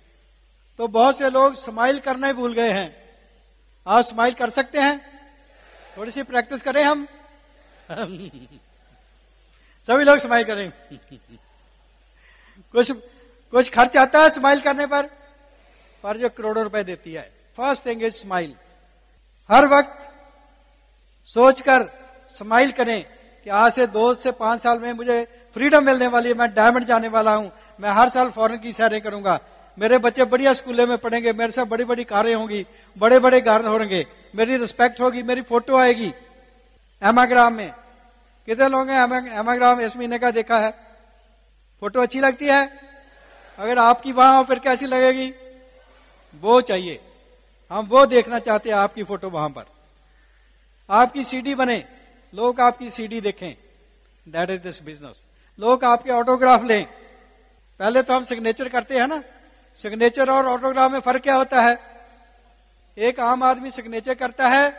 तो बहुत से लोग स्माइल करना ही भूल गए हैं आप स्माइल कर सकते हैं थोड़ी सी प्रैक्टिस करें हम सभी लोग स्माइल करें कुछ कुछ खर्च आता है स्माइल करने पर पर जो करोड़ों रुपए देती है फर्स्ट थिंग इज स्माइल हर वक्त सोचकर स्माइल करें कि आज से दो से पांच साल में मुझे फ्रीडम मिलने वाली है मैं डायमंड जाने वाला हूं मैं हर साल फॉरन की सैरें करूंगा मेरे बच्चे बढ़िया स्कूलों में पढ़ेंगे मेरे साथ बड़ी बड़ी कारें होंगी बड़े बड़े घर होंगे मेरी रिस्पेक्ट होगी मेरी फोटो आएगी एमाग्राम में कितने लोग हैं एमाग्राम इस महीने का देखा है फोटो अच्छी लगती है अगर आपकी वहां हो फिर कैसी लगेगी वो चाहिए हम वो देखना चाहते हैं आपकी फोटो वहां पर आपकी सीडी बने लोग आपकी सीडी देखें दैट इज दिस बिजनेस लोग आपके ऑटोग्राफ लें पहले तो हम सिग्नेचर करते हैं ना सिग्नेचर और ऑटोग्राफ में फर्क क्या होता है एक आम आदमी सिग्नेचर करता है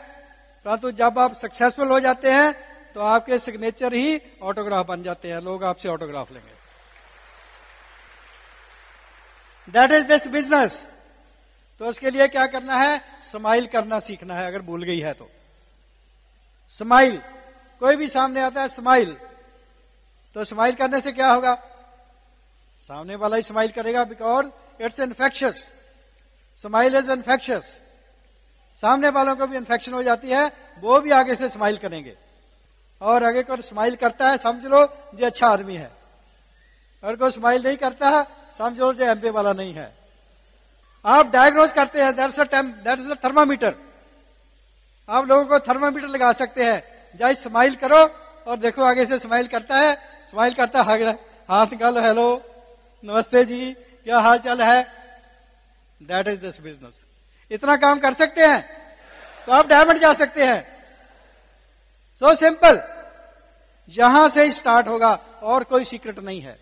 परंतु जब आप सक्सेसफुल हो जाते हैं तो आपके सिग्नेचर ही ऑटोग्राफ बन जाते हैं लोग आपसे ऑटोग्राफ लेंगे दैट इज दिस बिजनेस तो उसके लिए क्या करना है स्माइल करना सीखना है अगर भूल गई है तो स्माइल कोई भी सामने आता है स्माइल तो स्माइल करने से क्या होगा सामने वाला ही स्माइल करेगा because it's infectious smile is infectious सामने वालों को भी इन्फेक्शन हो जाती है वो भी आगे से स्माइल करेंगे और आगे को स्माइल करता है समझ लो ये अच्छा आदमी है और कोई स्माइल नहीं करता है समझ लो जो एमपी वाला नहीं है आप डायग्नोज करते हैं that's a temp that's a thermometer आप लोगों को थर्मामीटर लगा सकते हैं जाए स्माइल करो और देखो आगे से स्माइल करता है स्माइल करता है हाथ निकालो हेलो नमस्ते जी क्या हाल चाल है दैट इज दिस बिजनेस इतना काम कर सकते हैं तो आप डायमंड जा सकते हैं सो so सिंपल यहां से स्टार्ट होगा और कोई सीक्रेट नहीं है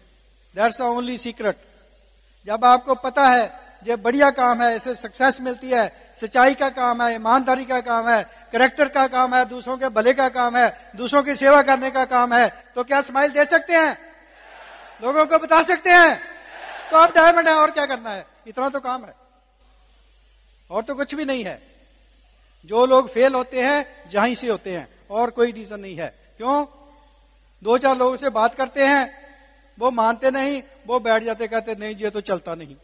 दैट्स द ओनली सीक्रेट जब आपको पता है ये बढ़िया काम है इसे सक्सेस मिलती है सच्चाई का काम है ईमानदारी का काम है करेक्टर का काम है दूसरों के भले का काम है दूसरों की सेवा करने का काम है तो क्या स्माइल दे सकते हैं लोगों को बता सकते हैं तो आप डायमंड है और क्या करना है इतना तो काम है और तो कुछ भी नहीं है जो लोग फेल होते हैं जहां से होते हैं और कोई रीजन नहीं है क्यों दो चार लोगों से बात करते हैं वो मानते नहीं वो बैठ जाते कहते नहीं जी तो चलता नहीं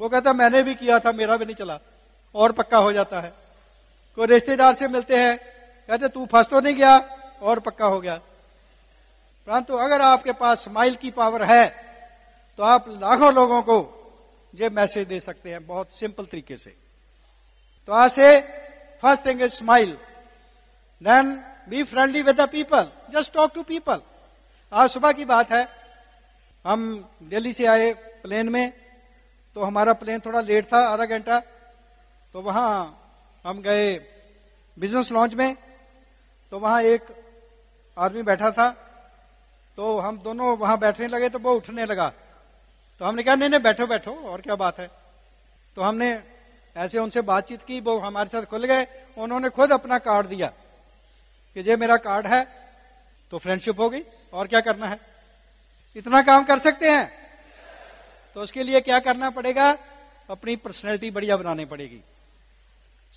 वो कहता मैंने भी किया था मेरा भी नहीं चला और पक्का हो जाता है कोई रिश्तेदार से मिलते हैं कहते तू फंस तो नहीं गया और पक्का हो गया परंतु अगर आपके पास स्माइल की पावर है तो आप लाखों लोगों को ये मैसेज दे सकते हैं बहुत सिंपल तरीके से तो आज से first thing is smile then be friendly with the people just talk to people आज सुबह की बात है हम दिल्ली से आए प्लेन में तो हमारा प्लेन थोड़ा लेट था आधा घंटा तो वहां हम गए बिजनेस लॉन्च में तो वहां एक आदमी बैठा था तो हम दोनों वहां बैठने लगे तो वो उठने लगा तो हमने कहा नहीं नहीं बैठो बैठो और क्या बात है तो हमने ऐसे उनसे बातचीत की वो हमारे साथ खुल गए उन्होंने खुद अपना कार्ड दिया कि ये मेरा कार्ड है तो फ्रेंडशिप हो गई और क्या करना है इतना काम कर सकते हैं तो उसके लिए क्या करना पड़ेगा अपनी पर्सनैलिटी बढ़िया बनानी पड़ेगी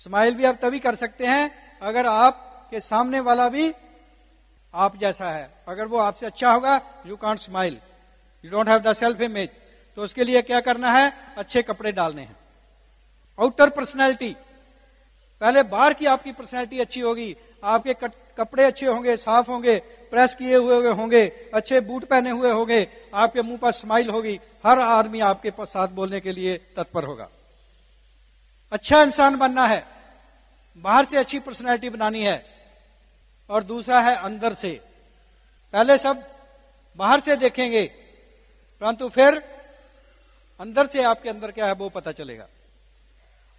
स्माइल भी आप तभी कर सकते हैं अगर आप के सामने वाला भी आप जैसा है अगर वो आपसे अच्छा होगा you can't smile you don't have the self image तो उसके लिए क्या करना है अच्छे कपड़े डालने हैं आउटर पर्सनैलिटी पहले बाहर की आपकी पर्सनैलिटी अच्छी होगी आपके कपड़े अच्छे होंगे साफ होंगे प्रेस किए हुए होंगे अच्छे बूट पहने हुए होंगे आपके मुंह पर स्माइल होगी हर आदमी आपके साथ बोलने के लिए तत्पर होगा अच्छा इंसान बनना है बाहर से अच्छी पर्सनैलिटी बनानी है और दूसरा है अंदर से पहले सब बाहर से देखेंगे परंतु फिर अंदर से आपके अंदर क्या है वो पता चलेगा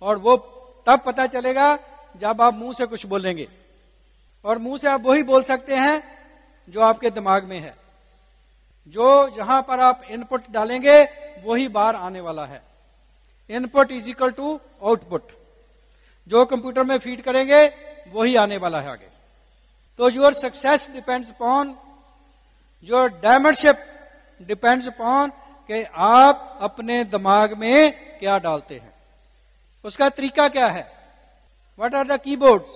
और वो तब पता चलेगा जब आप मुंह से कुछ बोलेंगे और मुंह से आप वही बोल सकते हैं जो आपके दिमाग में है जो जहां पर आप इनपुट डालेंगे वही बार आने वाला है input is equal to output जो कंप्यूटर में फीड करेंगे वही आने वाला है आगे तो your success depends upon your diamondship depends upon कि आप अपने दिमाग में क्या डालते हैं उसका तरीका क्या है वट आर द कीबोर्ड्स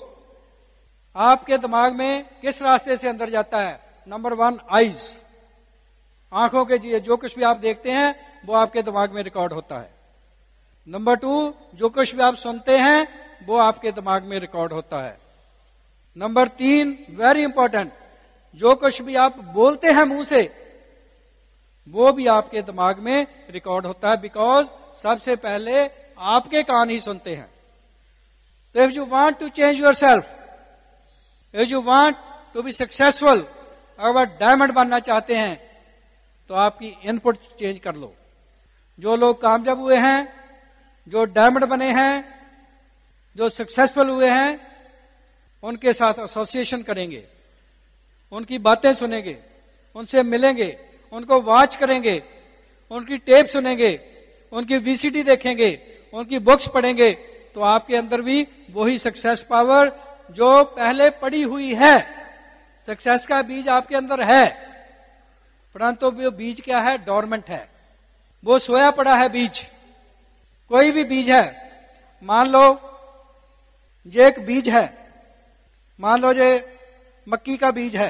आपके दिमाग में किस रास्ते से अंदर जाता है नंबर वन आईज आंखों के जो कुछ भी आप देखते हैं वो आपके दिमाग में रिकॉर्ड होता है नंबर टू जो कुछ भी आप सुनते हैं वो आपके दिमाग में रिकॉर्ड होता है नंबर तीन वेरी इंपॉर्टेंट जो कुछ भी आप बोलते हैं मुंह से वो भी आपके दिमाग में रिकॉर्ड होता है बिकॉज सबसे पहले आपके कान ही सुनते हैं तो if you want to change your self you want to be successful अगर आप डायमंड बनना चाहते हैं तो आपकी इनपुट चेंज कर लो जो लोग कामयाब हुए हैं जो डायमंड बने हैं जो सक्सेसफुल हुए हैं उनके साथ एसोसिएशन करेंगे उनकी बातें सुनेंगे उनसे मिलेंगे उनको वॉच करेंगे उनकी टेप सुनेंगे उनकी वीसीडी देखेंगे उनकी बुक्स पढ़ेंगे तो आपके अंदर भी वही सक्सेस पावर जो पहले पड़ी हुई है सक्सेस का बीज आपके अंदर है परंतु वो बीज क्या है डॉर्मेंट है वो सोया पड़ा है बीज कोई भी बीज है मान लो ये एक बीज है मान लो ये मक्की का बीज है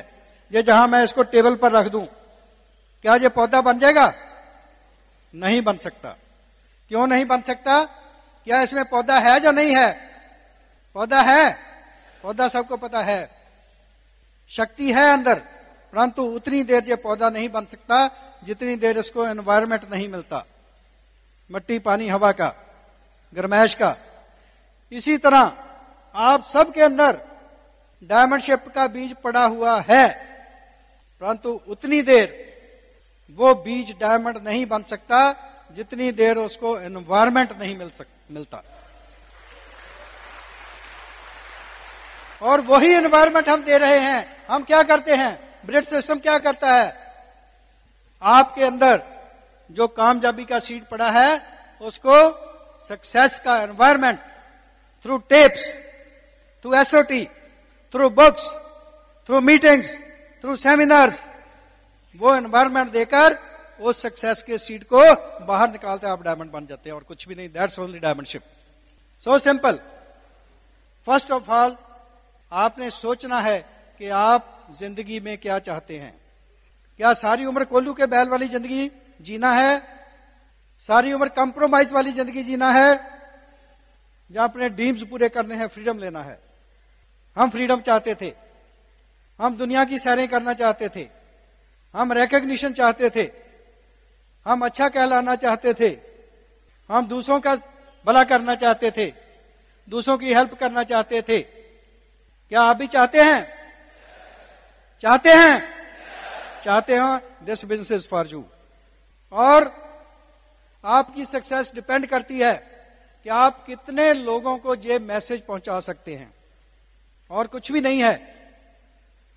ये जहां मैं इसको टेबल पर रख दूं क्या ये पौधा बन जाएगा नहीं बन सकता क्यों नहीं बन सकता क्या इसमें पौधा है या नहीं है पौधा है पौधा सबको पता है शक्ति है अंदर परंतु उतनी देर ये पौधा नहीं बन सकता जितनी देर इसको एनवायरमेंट नहीं मिलता मट्टी पानी हवा का गर्मैश का इसी तरह आप सबके अंदर डायमंड शेप का बीज पड़ा हुआ है परंतु उतनी देर वो बीज डायमंड नहीं बन सकता जितनी देर उसको एनवायरमेंट नहीं मिल सक मिलता और वही एनवायरमेंट हम दे रहे हैं हम क्या करते हैं ब्लड सिस्टम क्या करता है आपके अंदर जो कामयाबी का सीड पड़ा है उसको सक्सेस का environment through tapes through SOT through books through meetings through seminars वो एनवायरमेंट देकर उस सक्सेस के सीड को बाहर निकालते आप डायमंड बन जाते हैं और कुछ भी नहीं that's only diamondship so simple first of all आपने सोचना है कि आप जिंदगी में क्या चाहते हैं क्या सारी उम्र कोल्लू के बैल वाली जिंदगी जीना है सारी उम्र कंप्रोमाइज वाली जिंदगी जीना है जहां अपने ड्रीम्स पूरे करने हैं फ्रीडम लेना है हम फ्रीडम चाहते थे हम दुनिया की सैरें करना चाहते थे हम रिकग्निशन चाहते थे हम अच्छा कहलाना चाहते थे हम दूसरों का भला करना चाहते थे दूसरों की हेल्प करना चाहते थे क्या आप भी चाहते हैं चाहते हैं चाहते हैं this business is for you और आपकी सक्सेस डिपेंड करती है कि आप कितने लोगों को ये मैसेज पहुंचा सकते हैं और कुछ भी नहीं है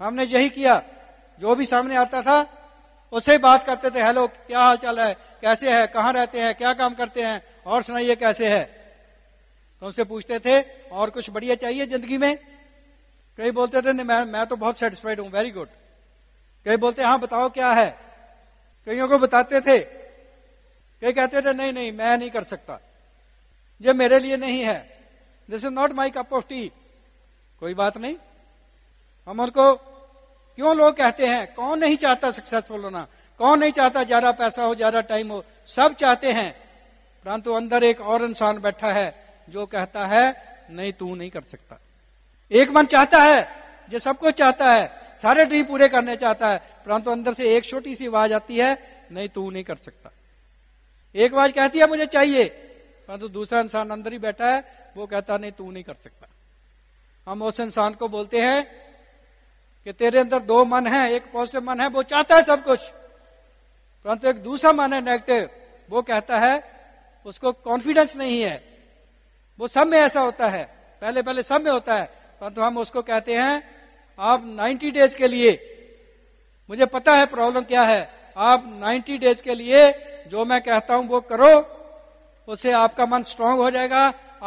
हमने यही किया जो भी सामने आता था उसे बात करते थे हेलो क्या हाल चाल है कैसे है कहां रहते हैं क्या काम करते हैं और सुनाइए कैसे है तो उनसे पूछते थे और कुछ बढ़िया चाहिए जिंदगी में कई बोलते थे नहीं मैं मैं तो बहुत सेटिस्फाइड हूं वेरी गुड कई बोलते हाँ बताओ क्या है कईयों को बताते थे कई कहते थे नहीं नहीं मैं नहीं कर सकता ये मेरे लिए नहीं है this is not my cup of tea कोई बात नहीं हम उनको क्यों लोग कहते हैं कौन नहीं चाहता सक्सेसफुल होना कौन नहीं चाहता ज्यादा पैसा हो ज्यादा टाइम हो सब चाहते हैं परंतु अंदर एक और इंसान बैठा है जो कहता है नहीं तू नहीं कर सकता एक मन चाहता है जो सब कुछ चाहता है सारे ड्रीम पूरे करने चाहता है परंतु अंदर से एक छोटी सी आवाज आती है नहीं तू नहीं कर सकता एक आवाज कहती है मुझे चाहिए परंतु दूसरा इंसान अंदर ही बैठा है वो कहता नहीं तू नहीं कर सकता हम उस इंसान को बोलते हैं कि तेरे अंदर दो मन है एक पॉजिटिव मन है वो चाहता है सब कुछ परंतु एक दूसरा मन है नेगेटिव वो कहता है उसको कॉन्फिडेंस नहीं है वो सब में ऐसा होता है पहले पहले सब में होता है परंतु हम उसको कहते हैं आप 90 डेज के लिए मुझे पता है प्रॉब्लम क्या है आप 90 डेज के लिए जो मैं कहता हूं वो करो उससे आपका मन स्ट्रांग हो जाएगा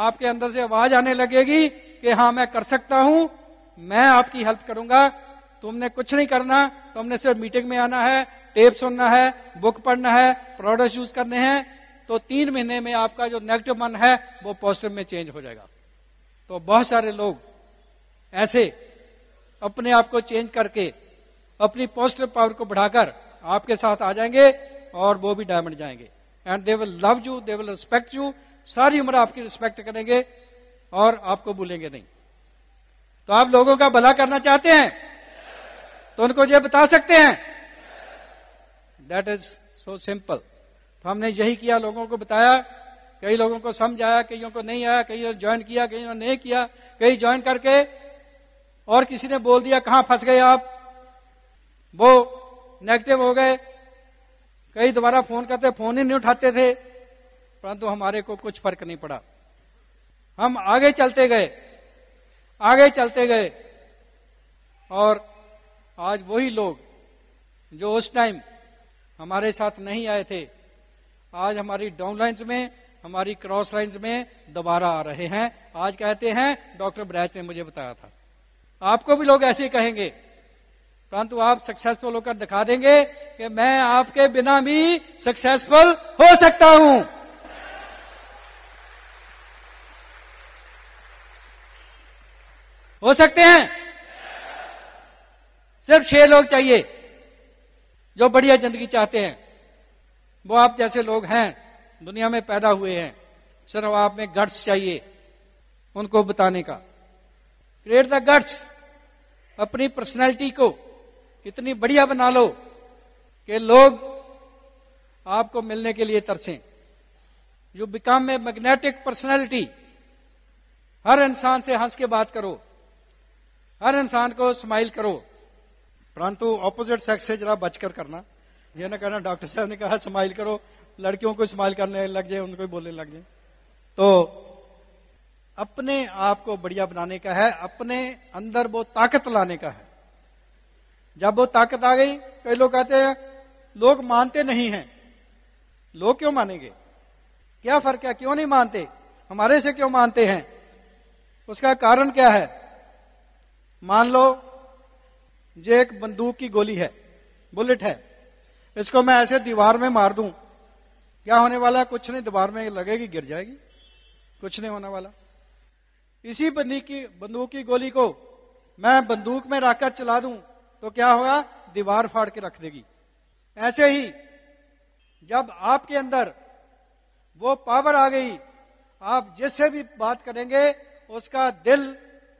आपके अंदर से आवाज आने लगेगी कि हाँ मैं कर सकता हूं मैं आपकी हेल्प करूंगा तुमने कुछ नहीं करना तुमने सिर्फ मीटिंग में आना है टेप सुनना है बुक पढ़ना है प्रोडक्ट यूज करने हैं तो तीन महीने में आपका जो नेगेटिव मन है वो पॉजिटिव में चेंज हो जाएगा तो बहुत सारे लोग ऐसे अपने आप को चेंज करके अपनी पॉजिटिव पावर को बढ़ाकर आपके साथ आ जाएंगे और वो भी डायमंड जाएंगे and they will love you they will respect you सारी उम्र आपकी रिस्पेक्ट करेंगे और आपको भूलेंगे नहीं तो आप लोगों का भला करना चाहते हैं तो उनको ये बता सकते हैं दैट इज सो सिंपल तो हमने यही किया लोगों को बताया कई लोगों को समझ आया कईयों को नहीं आया कई ज्वाइन किया कई नहीं किया कई ज्वाइन करके और किसी ने बोल दिया कहां फंस गए आप वो नेगेटिव हो गए कई दोबारा फोन करते फोन ही नहीं उठाते थे परंतु हमारे को कुछ फर्क नहीं पड़ा हम आगे चलते गए आगे चलते गए और आज वही लोग जो उस टाइम हमारे साथ नहीं आए थे आज हमारी डाउन लाइन्स में हमारी क्रॉस लाइन्स में दोबारा आ रहे हैं आज कहते हैं डॉक्टर ब्रैच ने मुझे बताया था आपको भी लोग ऐसे कहेंगे परंतु आप सक्सेसफुल होकर दिखा देंगे कि मैं आपके बिना भी सक्सेसफुल हो सकता हूं हो सकते हैं सिर्फ छह लोग चाहिए जो बढ़िया जिंदगी चाहते हैं वो आप जैसे लोग हैं दुनिया में पैदा हुए हैं सिर्फ आप में गट्स चाहिए उनको बताने का क्रिएट द गट्स अपनी पर्सनैलिटी को इतनी बढ़िया बना लो कि लोग आपको मिलने के लिए तरसें you become a magnetic personality हर इंसान से हंस के बात करो हर इंसान को स्माइल करो परंतु ऑपोजिट सेक्स से जरा बचकर करना यह ना कहना डॉक्टर साहब ने कहा स्माइल करो लड़कियों को स्माइल करने लग जाए उनको बोलने लग जाए तो अपने आप को बढ़िया बनाने का है अपने अंदर वो ताकत लाने का है जब वो ताकत आ गई कई लोग कहते हैं लोग मानते नहीं हैं लोग क्यों मानेंगे क्या फर्क है क्यों नहीं मानते हमारे से क्यों मानते हैं उसका कारण क्या है मान लो ये एक बंदूक की गोली है बुलेट है इसको मैं ऐसे दीवार में मार दूं क्या होने वाला है कुछ नहीं दीवार में लगेगी गिर जाएगी कुछ नहीं होने वाला इसी बंदूक की बंदूक की गोली को मैं बंदूक में रखकर चला दूं तो क्या होगा दीवार फाड़ के रख देगी ऐसे ही जब आपके अंदर वो पावर आ गई आप जिससे भी बात करेंगे उसका दिल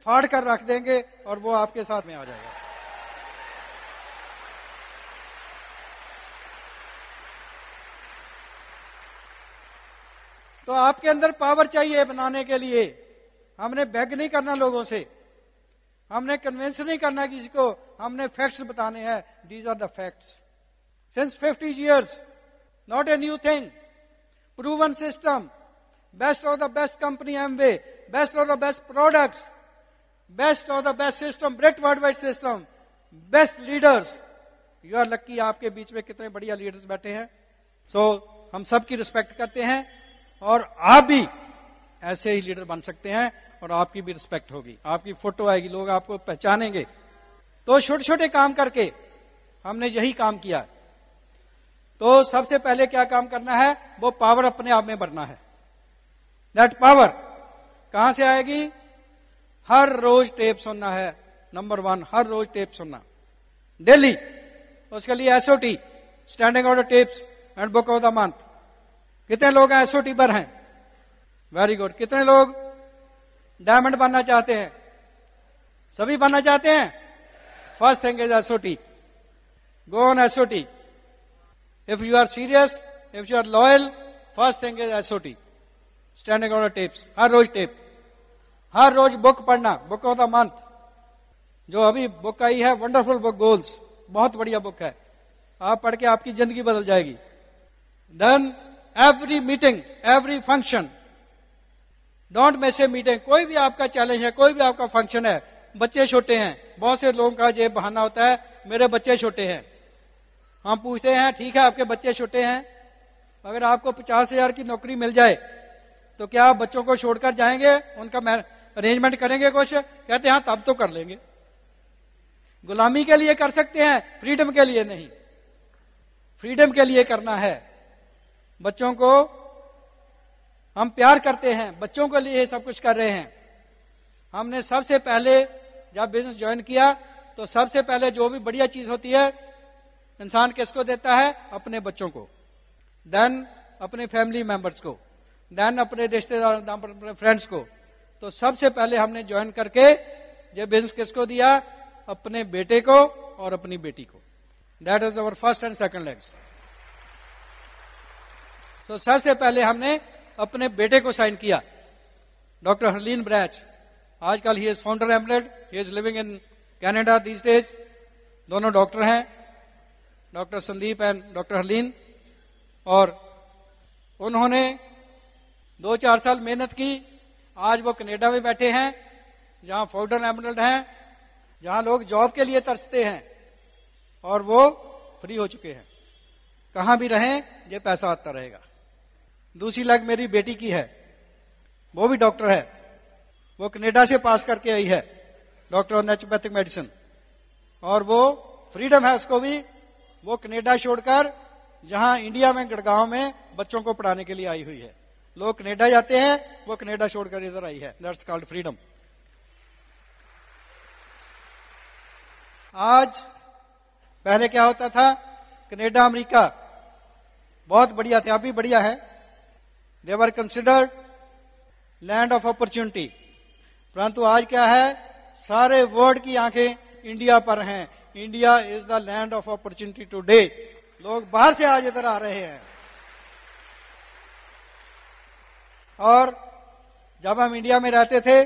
फाड़ कर रख देंगे और वो आपके साथ में आ जाएगा तो आपके अंदर पावर चाहिए बनाने के लिए हमने बैग नहीं करना लोगों से हमने कन्वेंस नहीं करना किसी को हमने फैक्ट्स बताने हैं these are the facts since fifty years not a new thing proven system best of the best company Amway best of the best products best of the best system great world wide system best leaders you are lucky आपके बीच में कितने बढ़िया leaders बैठे हैं सो so, हम सबकी respect करते हैं और आप भी ऐसे ही लीडर बन सकते हैं और आपकी भी रिस्पेक्ट होगी आपकी फोटो आएगी लोग आपको पहचानेंगे तो छोटे छोटे काम करके हमने यही काम किया तो सबसे पहले क्या काम करना है वो पावर अपने आप में बढ़ना है दैट पावर कहां से आएगी हर रोज टेप सुनना है नंबर वन हर रोज टेप सुनना डेली उसके लिए SOT standing order tapes and book of the month कितने लोग एसओटी पर हैं वेरी गुड कितने लोग डायमंड बनना चाहते हैं सभी बनना चाहते हैं first thing is SOT go on SOT if you are serious if you are loyal first thing is SOT standing on tapes हर रोज टिप हर रोज बुक पढ़ना बुक ऑफ द मंथ जो अभी बुक आई है वंडरफुल बुक गोल्स बहुत बढ़िया बुक है आप पढ़ के आपकी जिंदगी बदल जाएगी then every meeting every function don't miss a meeting कोई भी आपका चैलेंज है कोई भी आपका फंक्शन है बच्चे छोटे हैं बहुत से लोगों का ये बहाना होता है मेरे बच्चे छोटे हैं हम पूछते हैं ठीक है आपके बच्चे छोटे हैं अगर आपको पचास हजार की नौकरी मिल जाए तो क्या आप बच्चों को छोड़कर जाएंगे उनका अरेंजमेंट करेंगे कुछ कहते हैं हाँ, तब तो कर लेंगे गुलामी के लिए कर सकते हैं फ्रीडम के लिए नहीं फ्रीडम के लिए करना है बच्चों को हम प्यार करते हैं बच्चों के लिए सब कुछ कर रहे हैं हमने सबसे पहले जब बिजनेस ज्वाइन किया तो सबसे पहले जो भी बढ़िया चीज होती है इंसान किसको देता है अपने बच्चों को देन अपने फैमिली मेंबर्स को देन अपने रिश्तेदार अपने फ्रेंड्स को तो सबसे पहले हमने ज्वाइन करके ये बिजनेस किसको दिया अपने बेटे को और अपनी बेटी को that is our first and second legs so सबसे पहले हमने अपने बेटे को साइन किया डॉक्टर हरलीन ब्रैच आजकल ही इज फाउंडर एम्बलेट he is living in Canada these days दोनों डॉक्टर हैं doctor Sandeep and doctor Harleen और उन्होंने दो चार साल मेहनत की आज वो कनेडा में बैठे हैं जहां फाउंडर एम्बलेट हैं जहां लोग जॉब के लिए तरसते हैं और वो फ्री हो चुके हैं कहां भी रहें ये पैसा आता रहेगा दूसरी लग मेरी बेटी की है वो भी डॉक्टर है वो कनेडा से पास करके आई है डॉक्टर ऑफ नेचुरोपैथिक मेडिसिन और वो फ्रीडम है उसको भी वो कनेडा छोड़कर जहां इंडिया में गड़गांव में बच्चों को पढ़ाने के लिए आई हुई है लोग कनेडा जाते हैं वो कनेडा छोड़कर इधर आई है दैट्स कॉल्ड फ्रीडम आज पहले क्या होता था कनेडा अमेरिका बहुत बढ़िया थे अभी बढ़िया है they considered land of opportunity परंतु आज क्या है सारे वर्ल्ड की आंखें इंडिया पर हैं India is the land of opportunity today लोग बाहर से आज इधर आ रहे हैं और जब हम इंडिया में रहते थे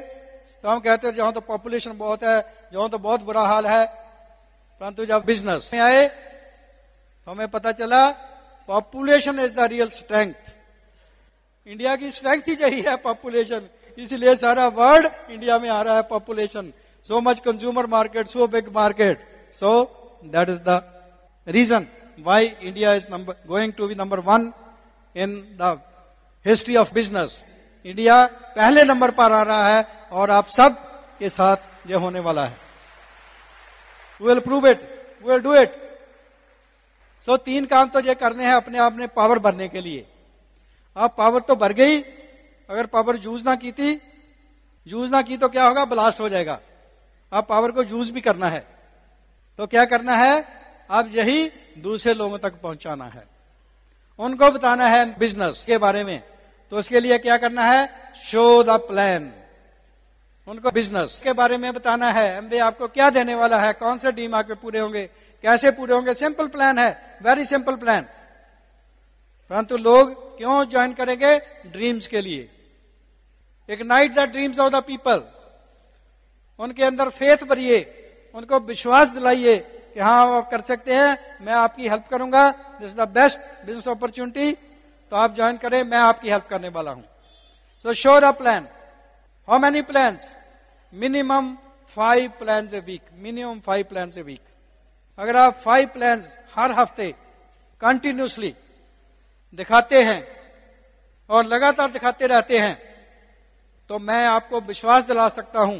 तो हम कहते जहां तो पॉपुलेशन बहुत है जहां तो बहुत बुरा हाल है परंतु जब बिजनेस में आए तो हमें पता चला population is the real strength India की स्ट्रेंथ ही यही है पॉपुलेशन इसलिए सारा वर्ल्ड इंडिया में आ रहा है population so much consumer market so big market so that is the reason why India is number going to be number one in the history of business India पहले number पर आ रहा है और आप सब के साथ ये होने वाला है will prove it will do it so तीन काम तो ये करने हैं अपने आप में पावर बनने के लिए अब पावर तो भर गई अगर पावर यूज ना की थी यूज ना की तो क्या होगा ब्लास्ट हो जाएगा अब पावर को यूज भी करना है तो क्या करना है अब यही दूसरे लोगों तक पहुंचाना है उनको बताना है बिजनेस के बारे में तो उसके लिए क्या करना है शो द प्लान उनको बिजनेस के बारे में बताना है एम आपको क्या देने वाला है कौन से डीम आपके पूरे होंगे कैसे पूरे होंगे सिंपल प्लान है वेरी सिंपल प्लान परंतु लोग क्यों ज्वाइन करेंगे ड्रीम्स के लिए ignite the dreams of the people उनके अंदर फेथ भरिए उनको विश्वास दिलाइए कि हाँ आप कर सकते हैं मैं आपकी हेल्प करूंगा this the best business opportunity तो आप ज्वाइन करें मैं आपकी हेल्प करने वाला हूं so show the plan how many plan minimum five plan a week minimum five plan a week अगर आप फाइव प्लान हर हफ्ते कंटिन्यूसली दिखाते हैं और लगातार दिखाते रहते हैं तो मैं आपको विश्वास दिला सकता हूं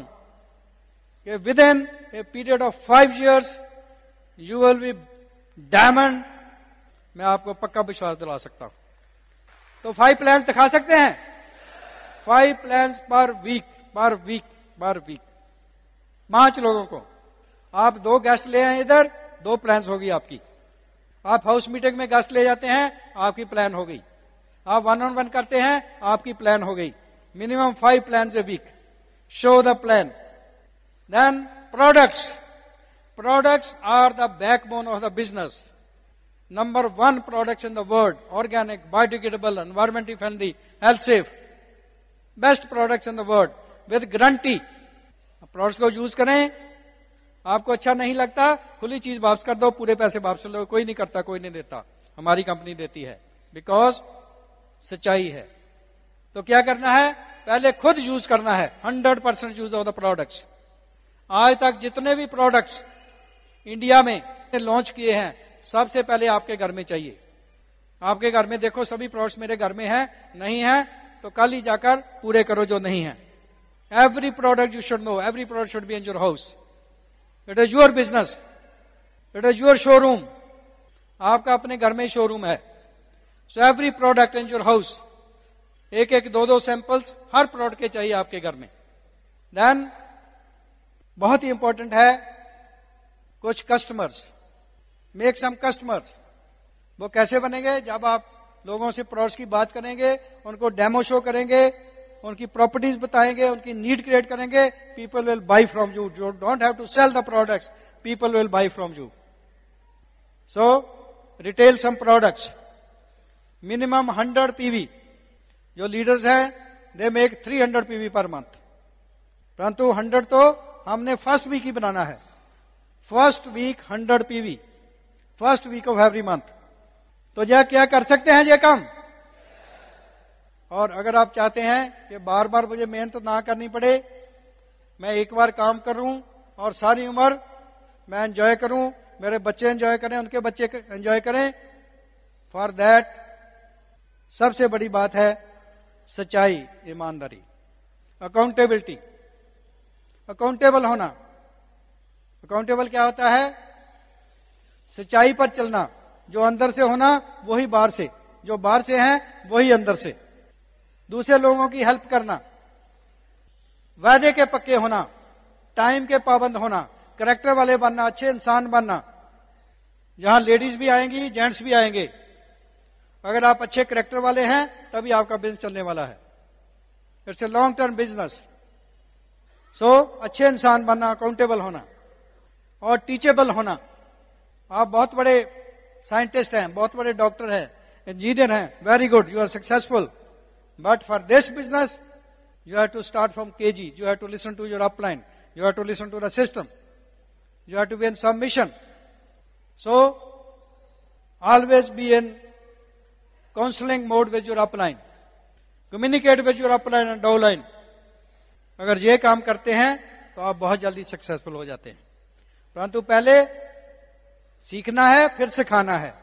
कि within a period of five years you will be diamond मैं आपको पक्का विश्वास दिला सकता हूं तो फाइव प्लान दिखा सकते हैं five plan per week per week per week पांच लोगों को आप दो गेस्ट ले आए इधर दो प्लान्स होगी आपकी आप हाउस मीटिंग में गेस्ट ले जाते हैं आपकी प्लान हो गई आप वन ऑन वन करते हैं आपकी प्लान हो गई minimum five plan a week show the plan then products products are the backbone of the business number one product in the world organic biodegradable environmentally friendly health safe best product in the world with guarantee products को use करें आपको अच्छा नहीं लगता खुली चीज वापस कर दो पूरे पैसे वापस लो कोई नहीं करता कोई नहीं देता हमारी कंपनी देती है बिकॉज सच्चाई है तो क्या करना है पहले खुद यूज करना है hundred percent use of the products आज तक जितने भी प्रोडक्ट्स इंडिया में लॉन्च किए हैं सबसे पहले आपके घर में चाहिए आपके घर में देखो सभी प्रोडक्ट्स मेरे घर में है नहीं है तो कल ही जाकर पूरे करो जो नहीं है every product you should know every product should be in your house it is your business it is your showroom आपका अपने घर में शोरूम है so every product in your house एक एक दो दो सैंपल्स हर प्रोडक्ट के चाहिए आपके घर में देन बहुत ही इंपॉर्टेंट है कुछ कस्टमर्स मेक सम कस्टमर्स वो कैसे बनेंगे जब आप लोगों से प्रोडक्ट्स की बात करेंगे उनको डेमो शो करेंगे उनकी प्रॉपर्टीज बताएंगे उनकी नीड क्रिएट करेंगे people will buy from you you don't have to sell the products people will buy from you so retail some products minimum hundred PV जो लीडर्स हैं they make three hundred PV per month परंतु hundred तो हमने first week ही बनाना है first week hundred PV first week of every month तो यह क्या कर सकते हैं ये काम और अगर आप चाहते हैं कि बार बार मुझे मेहनत ना करनी पड़े मैं एक बार काम करूं और सारी उम्र मैं एंजॉय करूं मेरे बच्चे एंजॉय करें उनके बच्चे एंजॉय करें फॉर दैट सबसे बड़ी बात है सच्चाई ईमानदारी अकाउंटेबिलिटी अकाउंटेबल होना अकाउंटेबल क्या होता है सच्चाई पर चलना जो अंदर से होना वही बाहर से जो बाहर से है वही अंदर से दूसरे लोगों की हेल्प करना वादे के पक्के होना टाइम के पाबंद होना करेक्टर वाले बनना अच्छे इंसान बनना यहां लेडीज भी आएंगी जेंट्स भी आएंगे अगर आप अच्छे करेक्टर वाले हैं तभी आपका बिजनेस चलने वाला है it's a long term business so अच्छे इंसान बनना अकाउंटेबल होना और टीचेबल होना आप बहुत बड़े साइंटिस्ट हैं बहुत बड़े डॉक्टर हैं इंजीनियर हैं very good you are successful But for this business, you have to start from KG. You have to listen to your upline. You have to listen to the system. You have to be in submission. So, always be in counseling mode with your upline. Communicate with your upline and downline. अगर ये काम करते हैं तो आप बहुत जल्दी successful हो जाते हैं परंतु पहले सीखना है फिर सिखाना है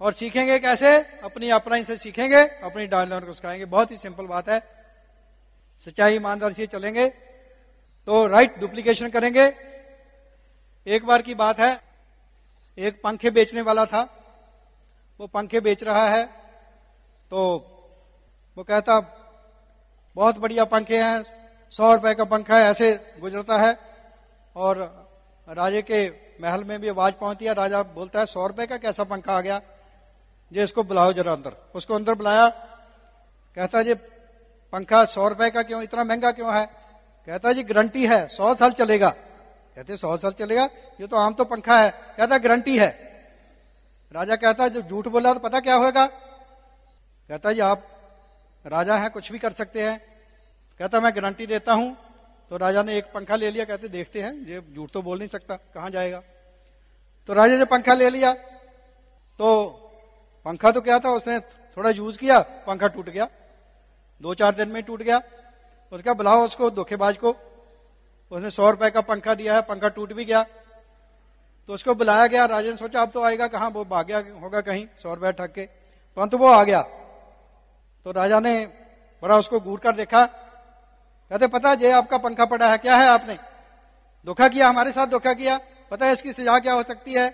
और सीखेंगे कैसे अपनी अपनाई से सीखेंगे अपनी डायलॉग को सिखाएंगे बहुत ही सिंपल बात है सच्चाई ईमानदारी से चलेंगे तो राइट डुप्लीकेशन करेंगे एक बार की बात है एक पंखे बेचने वाला था वो पंखे बेच रहा है तो वो कहता बहुत बढ़िया पंखे हैं सौ रुपए का पंखा है ऐसे गुजरता है और राजे के महल में भी आवाज पहुंचती है राजा बोलता है सौ रुपए का कैसा पंखा आ गया जे इसको बुलाओ जरा अंदर उसको अंदर बुलाया कहता जी पंखा सौ रुपए का क्यों इतना महंगा क्यों है कहता जी गारंटी है सौ साल चलेगा कहते सौ साल चलेगा ये तो आम तो पंखा है कहता गारंटी है राजा कहता जो झूठ बोला तो पता क्या होगा कहता जी आप राजा हैं कुछ भी कर सकते हैं कहता मैं गारंटी देता हूं तो राजा ने एक पंखा ले लिया कहते देखते हैं ये झूठ तो बोल नहीं सकता कहां जाएगा तो राजा ने पंखा ले लिया तो पंखा तो क्या था उसने थोड़ा यूज किया पंखा टूट गया दो चार दिन में टूट गया उसका बुलाओ उसको धोखेबाज को उसने सौ रुपए का पंखा दिया है पंखा टूट भी गया तो उसको बुलाया गया राजन सोचा अब तो आएगा कहा वो भाग गया होगा कहीं सौ रुपया ठग के परंतु वो आ गया तो राजा ने बड़ा उसको घूर कर देखा कहते पता जे आपका पंखा पड़ा है क्या है आपने धोखा किया हमारे साथ धोखा किया पता है इसकी सजा क्या हो सकती है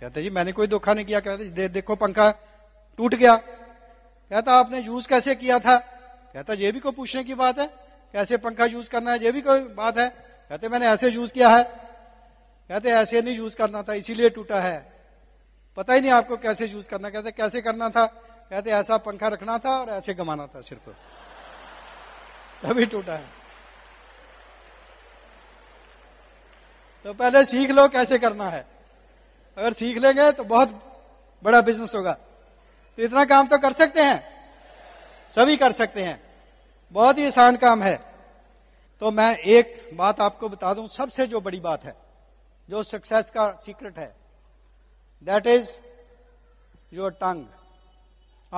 कहते जी मैंने कोई धोखा नहीं किया कहते दे, देखो पंखा टूट गया कहता आपने यूज कैसे किया था कहता ये भी कोई पूछने की बात है कैसे पंखा यूज करना है ये भी कोई बात है कहते मैंने ऐसे यूज किया है कहते ऐसे नहीं यूज करना था इसीलिए टूटा है पता ही नहीं आपको कैसे यूज करना कहते कैसे करना था कहते ऐसा पंखा रखना था और ऐसे गमाना था सिर्फ तभी टूटा है तो पहले सीख लो कैसे करना है अगर सीख लेंगे तो बहुत बड़ा बिजनेस होगा तो इतना काम तो कर सकते हैं सभी कर सकते हैं बहुत ही आसान काम है तो मैं एक बात आपको बता दूं सबसे जो बड़ी बात है जो सक्सेस का सीक्रेट है दैट इज योर टंग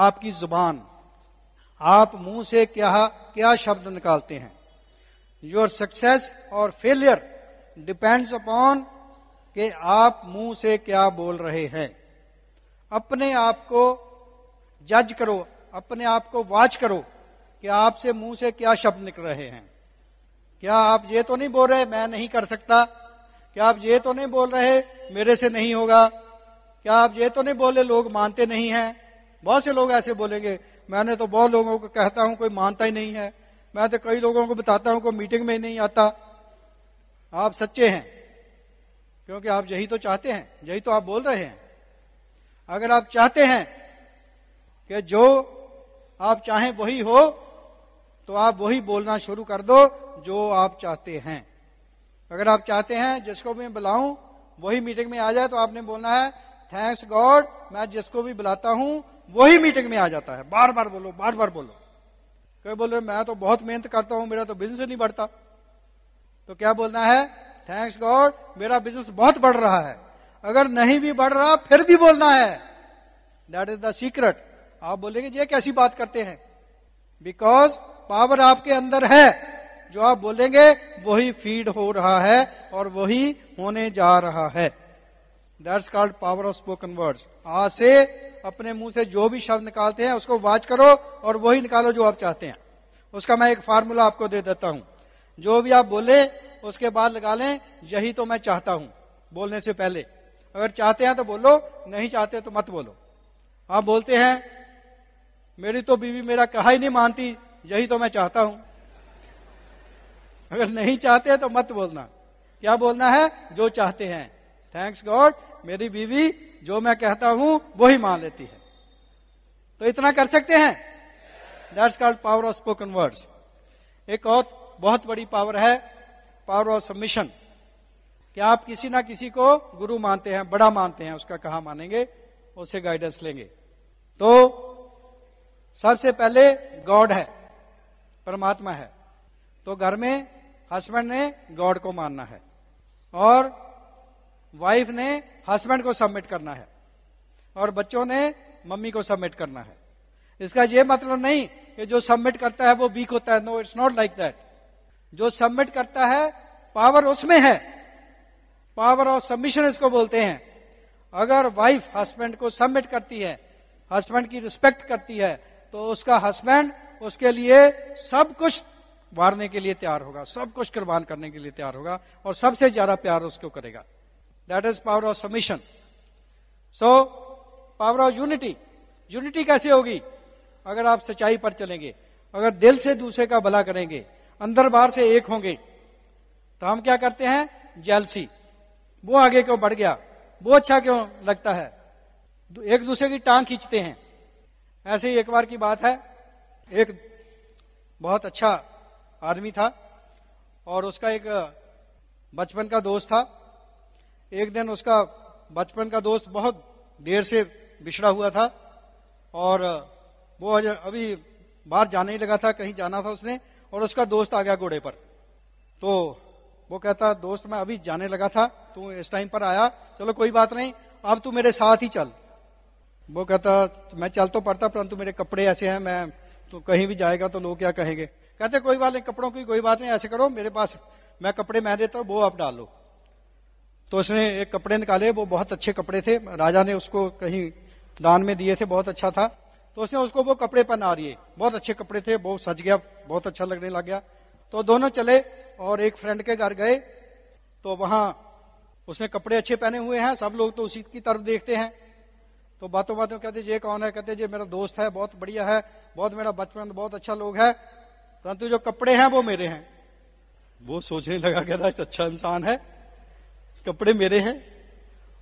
आपकी जुबान आप मुंह से क्या क्या शब्द निकालते हैं योर सक्सेस और फेलियर डिपेंड्स अपॉन कि आप मुंह से क्या बोल रहे हैं अपने आप को जज करो अपने आप को वाच करो कि आपसे मुंह से क्या शब्द निकल रहे हैं क्या आप ये तो नहीं बोल रहे मैं नहीं कर सकता क्या आप ये तो नहीं बोल रहे मेरे से नहीं होगा क्या आप ये तो नहीं बोले लोग मानते नहीं हैं बहुत से लोग ऐसे बोलेंगे मैंने तो बहुत लोगों को कहता हूं कोई मानता ही नहीं है मैं तो कई लोगों को बताता हूं कोई मीटिंग में ही नहीं आता आप सच्चे हैं क्योंकि आप यही तो चाहते हैं यही तो आप बोल रहे हैं अगर आप चाहते हैं कि जो आप चाहें वही हो तो आप वही बोलना शुरू कर दो जो आप चाहते हैं अगर आप चाहते हैं जिसको भी मैं बुलाऊं वही मीटिंग में आ जाए तो आपने बोलना है थैंक्स गॉड मैं जिसको भी बुलाता हूं वही मीटिंग में आ जाता है बार बार बोलो बार बार बोलो कोई बोल रहे मैं तो बहुत मेहनत करता हूं मेरा तो बिजनेस नहीं बढ़ता तो क्या बोलना है थैंक्स गॉड मेरा बिजनेस बहुत बढ़ रहा है अगर नहीं भी बढ़ रहा फिर भी बोलना है दैट इज द सीक्रेट आप बोलेंगे ये कैसी बात करते हैं बिकॉज पावर आपके अंदर है जो आप बोलेंगे वही फीड हो रहा है और वही होने जा रहा है that's called power of spoken words आज से अपने मुंह से जो भी शब्द निकालते हैं उसको वाच करो और वही निकालो जो आप चाहते हैं उसका मैं एक फार्मूला आपको दे देता हूं जो भी आप बोले उसके बाद लगा लें यही तो मैं चाहता हूं बोलने से पहले अगर चाहते हैं तो बोलो नहीं चाहते तो मत बोलो आप बोलते हैं मेरी तो बीवी मेरा कहा ही नहीं मानती यही तो मैं चाहता हूं अगर नहीं चाहते तो मत बोलना क्या बोलना है जो चाहते हैं थैंक्स गॉड मेरी बीवी जो मैं कहता हूं वो ही मान लेती है तो इतना कर सकते हैं that's called power of spoken words एक और बहुत बड़ी पावर है पावर ऑफ सबमिशन कि आप किसी ना किसी को गुरु मानते हैं बड़ा मानते हैं उसका कहा मानेंगे उसे गाइडेंस लेंगे तो सबसे पहले गॉड है परमात्मा है तो घर में हस्बैंड ने गॉड को मानना है और वाइफ ने हस्बैंड को सबमिट करना है और बच्चों ने मम्मी को सबमिट करना है इसका यह मतलब नहीं कि जो सबमिट करता है वो वीक होता है no it's not like that जो सबमिट करता है पावर उसमें है पावर ऑफ सबमिशन इसको बोलते हैं अगर वाइफ हस्बैंड को सबमिट करती है हस्बैंड की रिस्पेक्ट करती है तो उसका हस्बैंड उसके लिए सब कुछ वारने के लिए तैयार होगा सब कुछ कुर्बान करने के लिए तैयार होगा और सबसे ज्यादा प्यार उसको करेगा that is power of submission so power of unity unity कैसे होगी अगर आप सच्चाई पर चलेंगे अगर दिल से दूसरे का भला करेंगे अंदर बाहर से एक होंगे तो हम क्या करते हैं जेलसी वो आगे क्यों बढ़ गया वो अच्छा क्यों लगता है एक दूसरे की टांग खींचते हैं ऐसे ही एक बार की बात है एक बहुत अच्छा आदमी था और उसका एक बचपन का दोस्त था एक दिन उसका बचपन का दोस्त बहुत देर से बिछड़ा हुआ था और वो अभी बाहर जाने ही लगा था कहीं जाना था उसने और उसका दोस्त आ गया घोड़े पर तो वो कहता दोस्त मैं अभी जाने लगा था तू इस टाइम पर आया चलो कोई बात नहीं अब तू मेरे साथ ही चल वो कहता मैं चल तो पड़ता परंतु मेरे कपड़े ऐसे हैं मैं तो कहीं भी जाएगा तो लोग क्या कहेंगे कहते कोई बात नहीं कपड़ों की कोई बात नहीं ऐसे करो मेरे पास मैं कपड़े मैं देता हूँ वो आप डालो तो उसने एक कपड़े निकाले वो बहुत अच्छे कपड़े थे राजा ने उसको कहीं दान में दिए थे बहुत अच्छा था तो उसने उसको वो कपड़े पहना रही है बहुत अच्छे कपड़े थे बहुत सज गया बहुत अच्छा लगने लग गया तो दोनों चले और एक फ्रेंड के घर गए तो वहां उसने कपड़े अच्छे पहने हुए हैं सब लोग तो उसी की तरफ देखते हैं तो बातों बातों कहते ये कौन है कहते जे मेरा दोस्त है बहुत बढ़िया है बहुत मेरा बचपन बहुत अच्छा लोग है परंतु जो कपड़े हैं वो मेरे हैं वो सोचने लगा कहता अच्छा इंसान है कपड़े मेरे हैं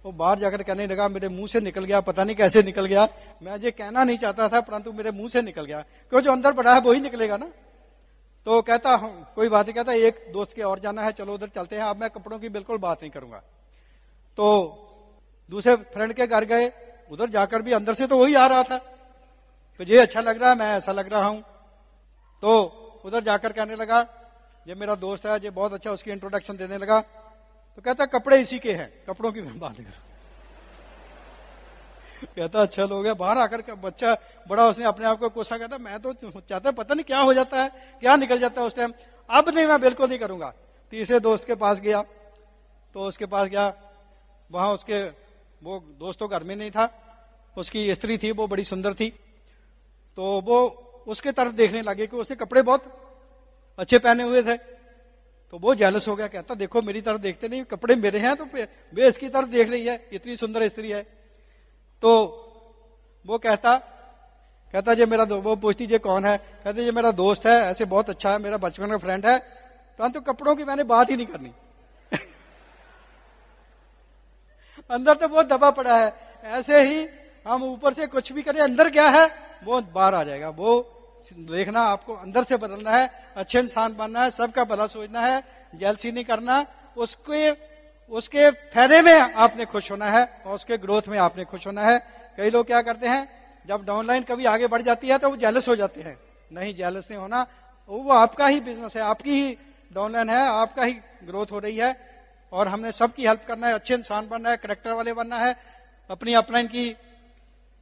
तो बाहर जाकर कहने लगा मेरे मुंह से निकल गया पता नहीं कैसे निकल गया मैं ये कहना नहीं चाहता था परंतु मेरे मुंह से निकल गया क्यों जो अंदर पड़ा है वही निकलेगा ना तो कहता हूं कोई बात नहीं कहता एक दोस्त के और जाना है चलो उधर चलते हैं अब मैं कपड़ों की बिल्कुल बात नहीं करूंगा तो दूसरे फ्रेंड के घर गए उधर जाकर भी अंदर से तो वही आ रहा था तो ये अच्छा लग रहा है मैं ऐसा लग रहा हूं तो उधर जाकर कहने लगा ये मेरा दोस्त है ये बहुत अच्छा उसकी इंट्रोडक्शन देने लगा तो कहता कपड़े इसी के हैं कपड़ों की बात करो कहता अच्छा लोग है बाहर आकर के बच्चा बड़ा उसने अपने आप को कोसा कहता मैं तो चाहता पता नहीं क्या हो जाता है क्या निकल जाता है उस टाइम अब नहीं मैं बिल्कुल नहीं करूंगा तीसरे दोस्त के पास गया तो उसके पास गया वहां उसके वो दोस्तों तो घर में नहीं था उसकी स्त्री थी वो बड़ी सुंदर थी तो वो उसके तरफ देखने लगे कि उसने कपड़े बहुत अच्छे पहने हुए थे तो वो जेलस हो गया कहता देखो मेरी तरफ देखते नहीं कपड़े मेरे हैं तो वे इसकी तरफ देख रही है इतनी सुंदर स्त्री है तो वो कहता कहता जे मेरा वो पूछती जे कौन है कहते जे मेरा दोस्त है ऐसे बहुत अच्छा है मेरा बचपन का फ्रेंड है परंतु तो कपड़ों की मैंने बात ही नहीं करनी अंदर तो बहुत दबा पड़ा है ऐसे ही हम ऊपर से कुछ भी करें अंदर क्या है वो बाहर आ जाएगा वो देखना आपको अंदर से बदलना है अच्छे इंसान बनना है सबका भला सोचना है जलसी नहीं करना उसके उसके फायदे में आपने खुश होना है और उसके ग्रोथ में आपने खुश होना है कई लोग क्या करते हैं जब डाउनलाइन कभी आगे बढ़ जाती है तो वो जेलस हो जाते हैं नहीं जेलस नहीं होना वो आपका ही बिजनेस है आपकी ही डाउनलाइन है आपका ही ग्रोथ हो रही है और हमने सबकी हेल्प करना है अच्छे इंसान बनना है करेक्टर वाले बनना है अपनी अपलाइन की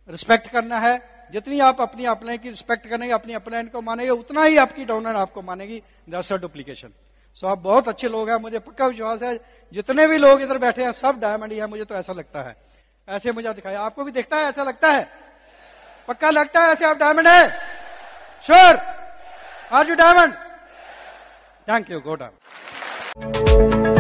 रिस्पेक्ट करना है जितनी आप अपनी अपलाइन की रिस्पेक्ट करेंगे अपनी अपलाइन को मानेंगे उतना ही आपकी डोनर आपको मानेगी दस डुप्लीकेशन सो आप बहुत अच्छे लोग हैं मुझे पक्का विश्वास है जितने भी लोग इधर बैठे हैं सब डायमंड है मुझे तो ऐसा लगता है ऐसे मुझे दिखाया आपको भी देखता है ऐसा लगता है पक्का लगता है ऐसे आप डायमंड है sure are you diamond thank you go diamond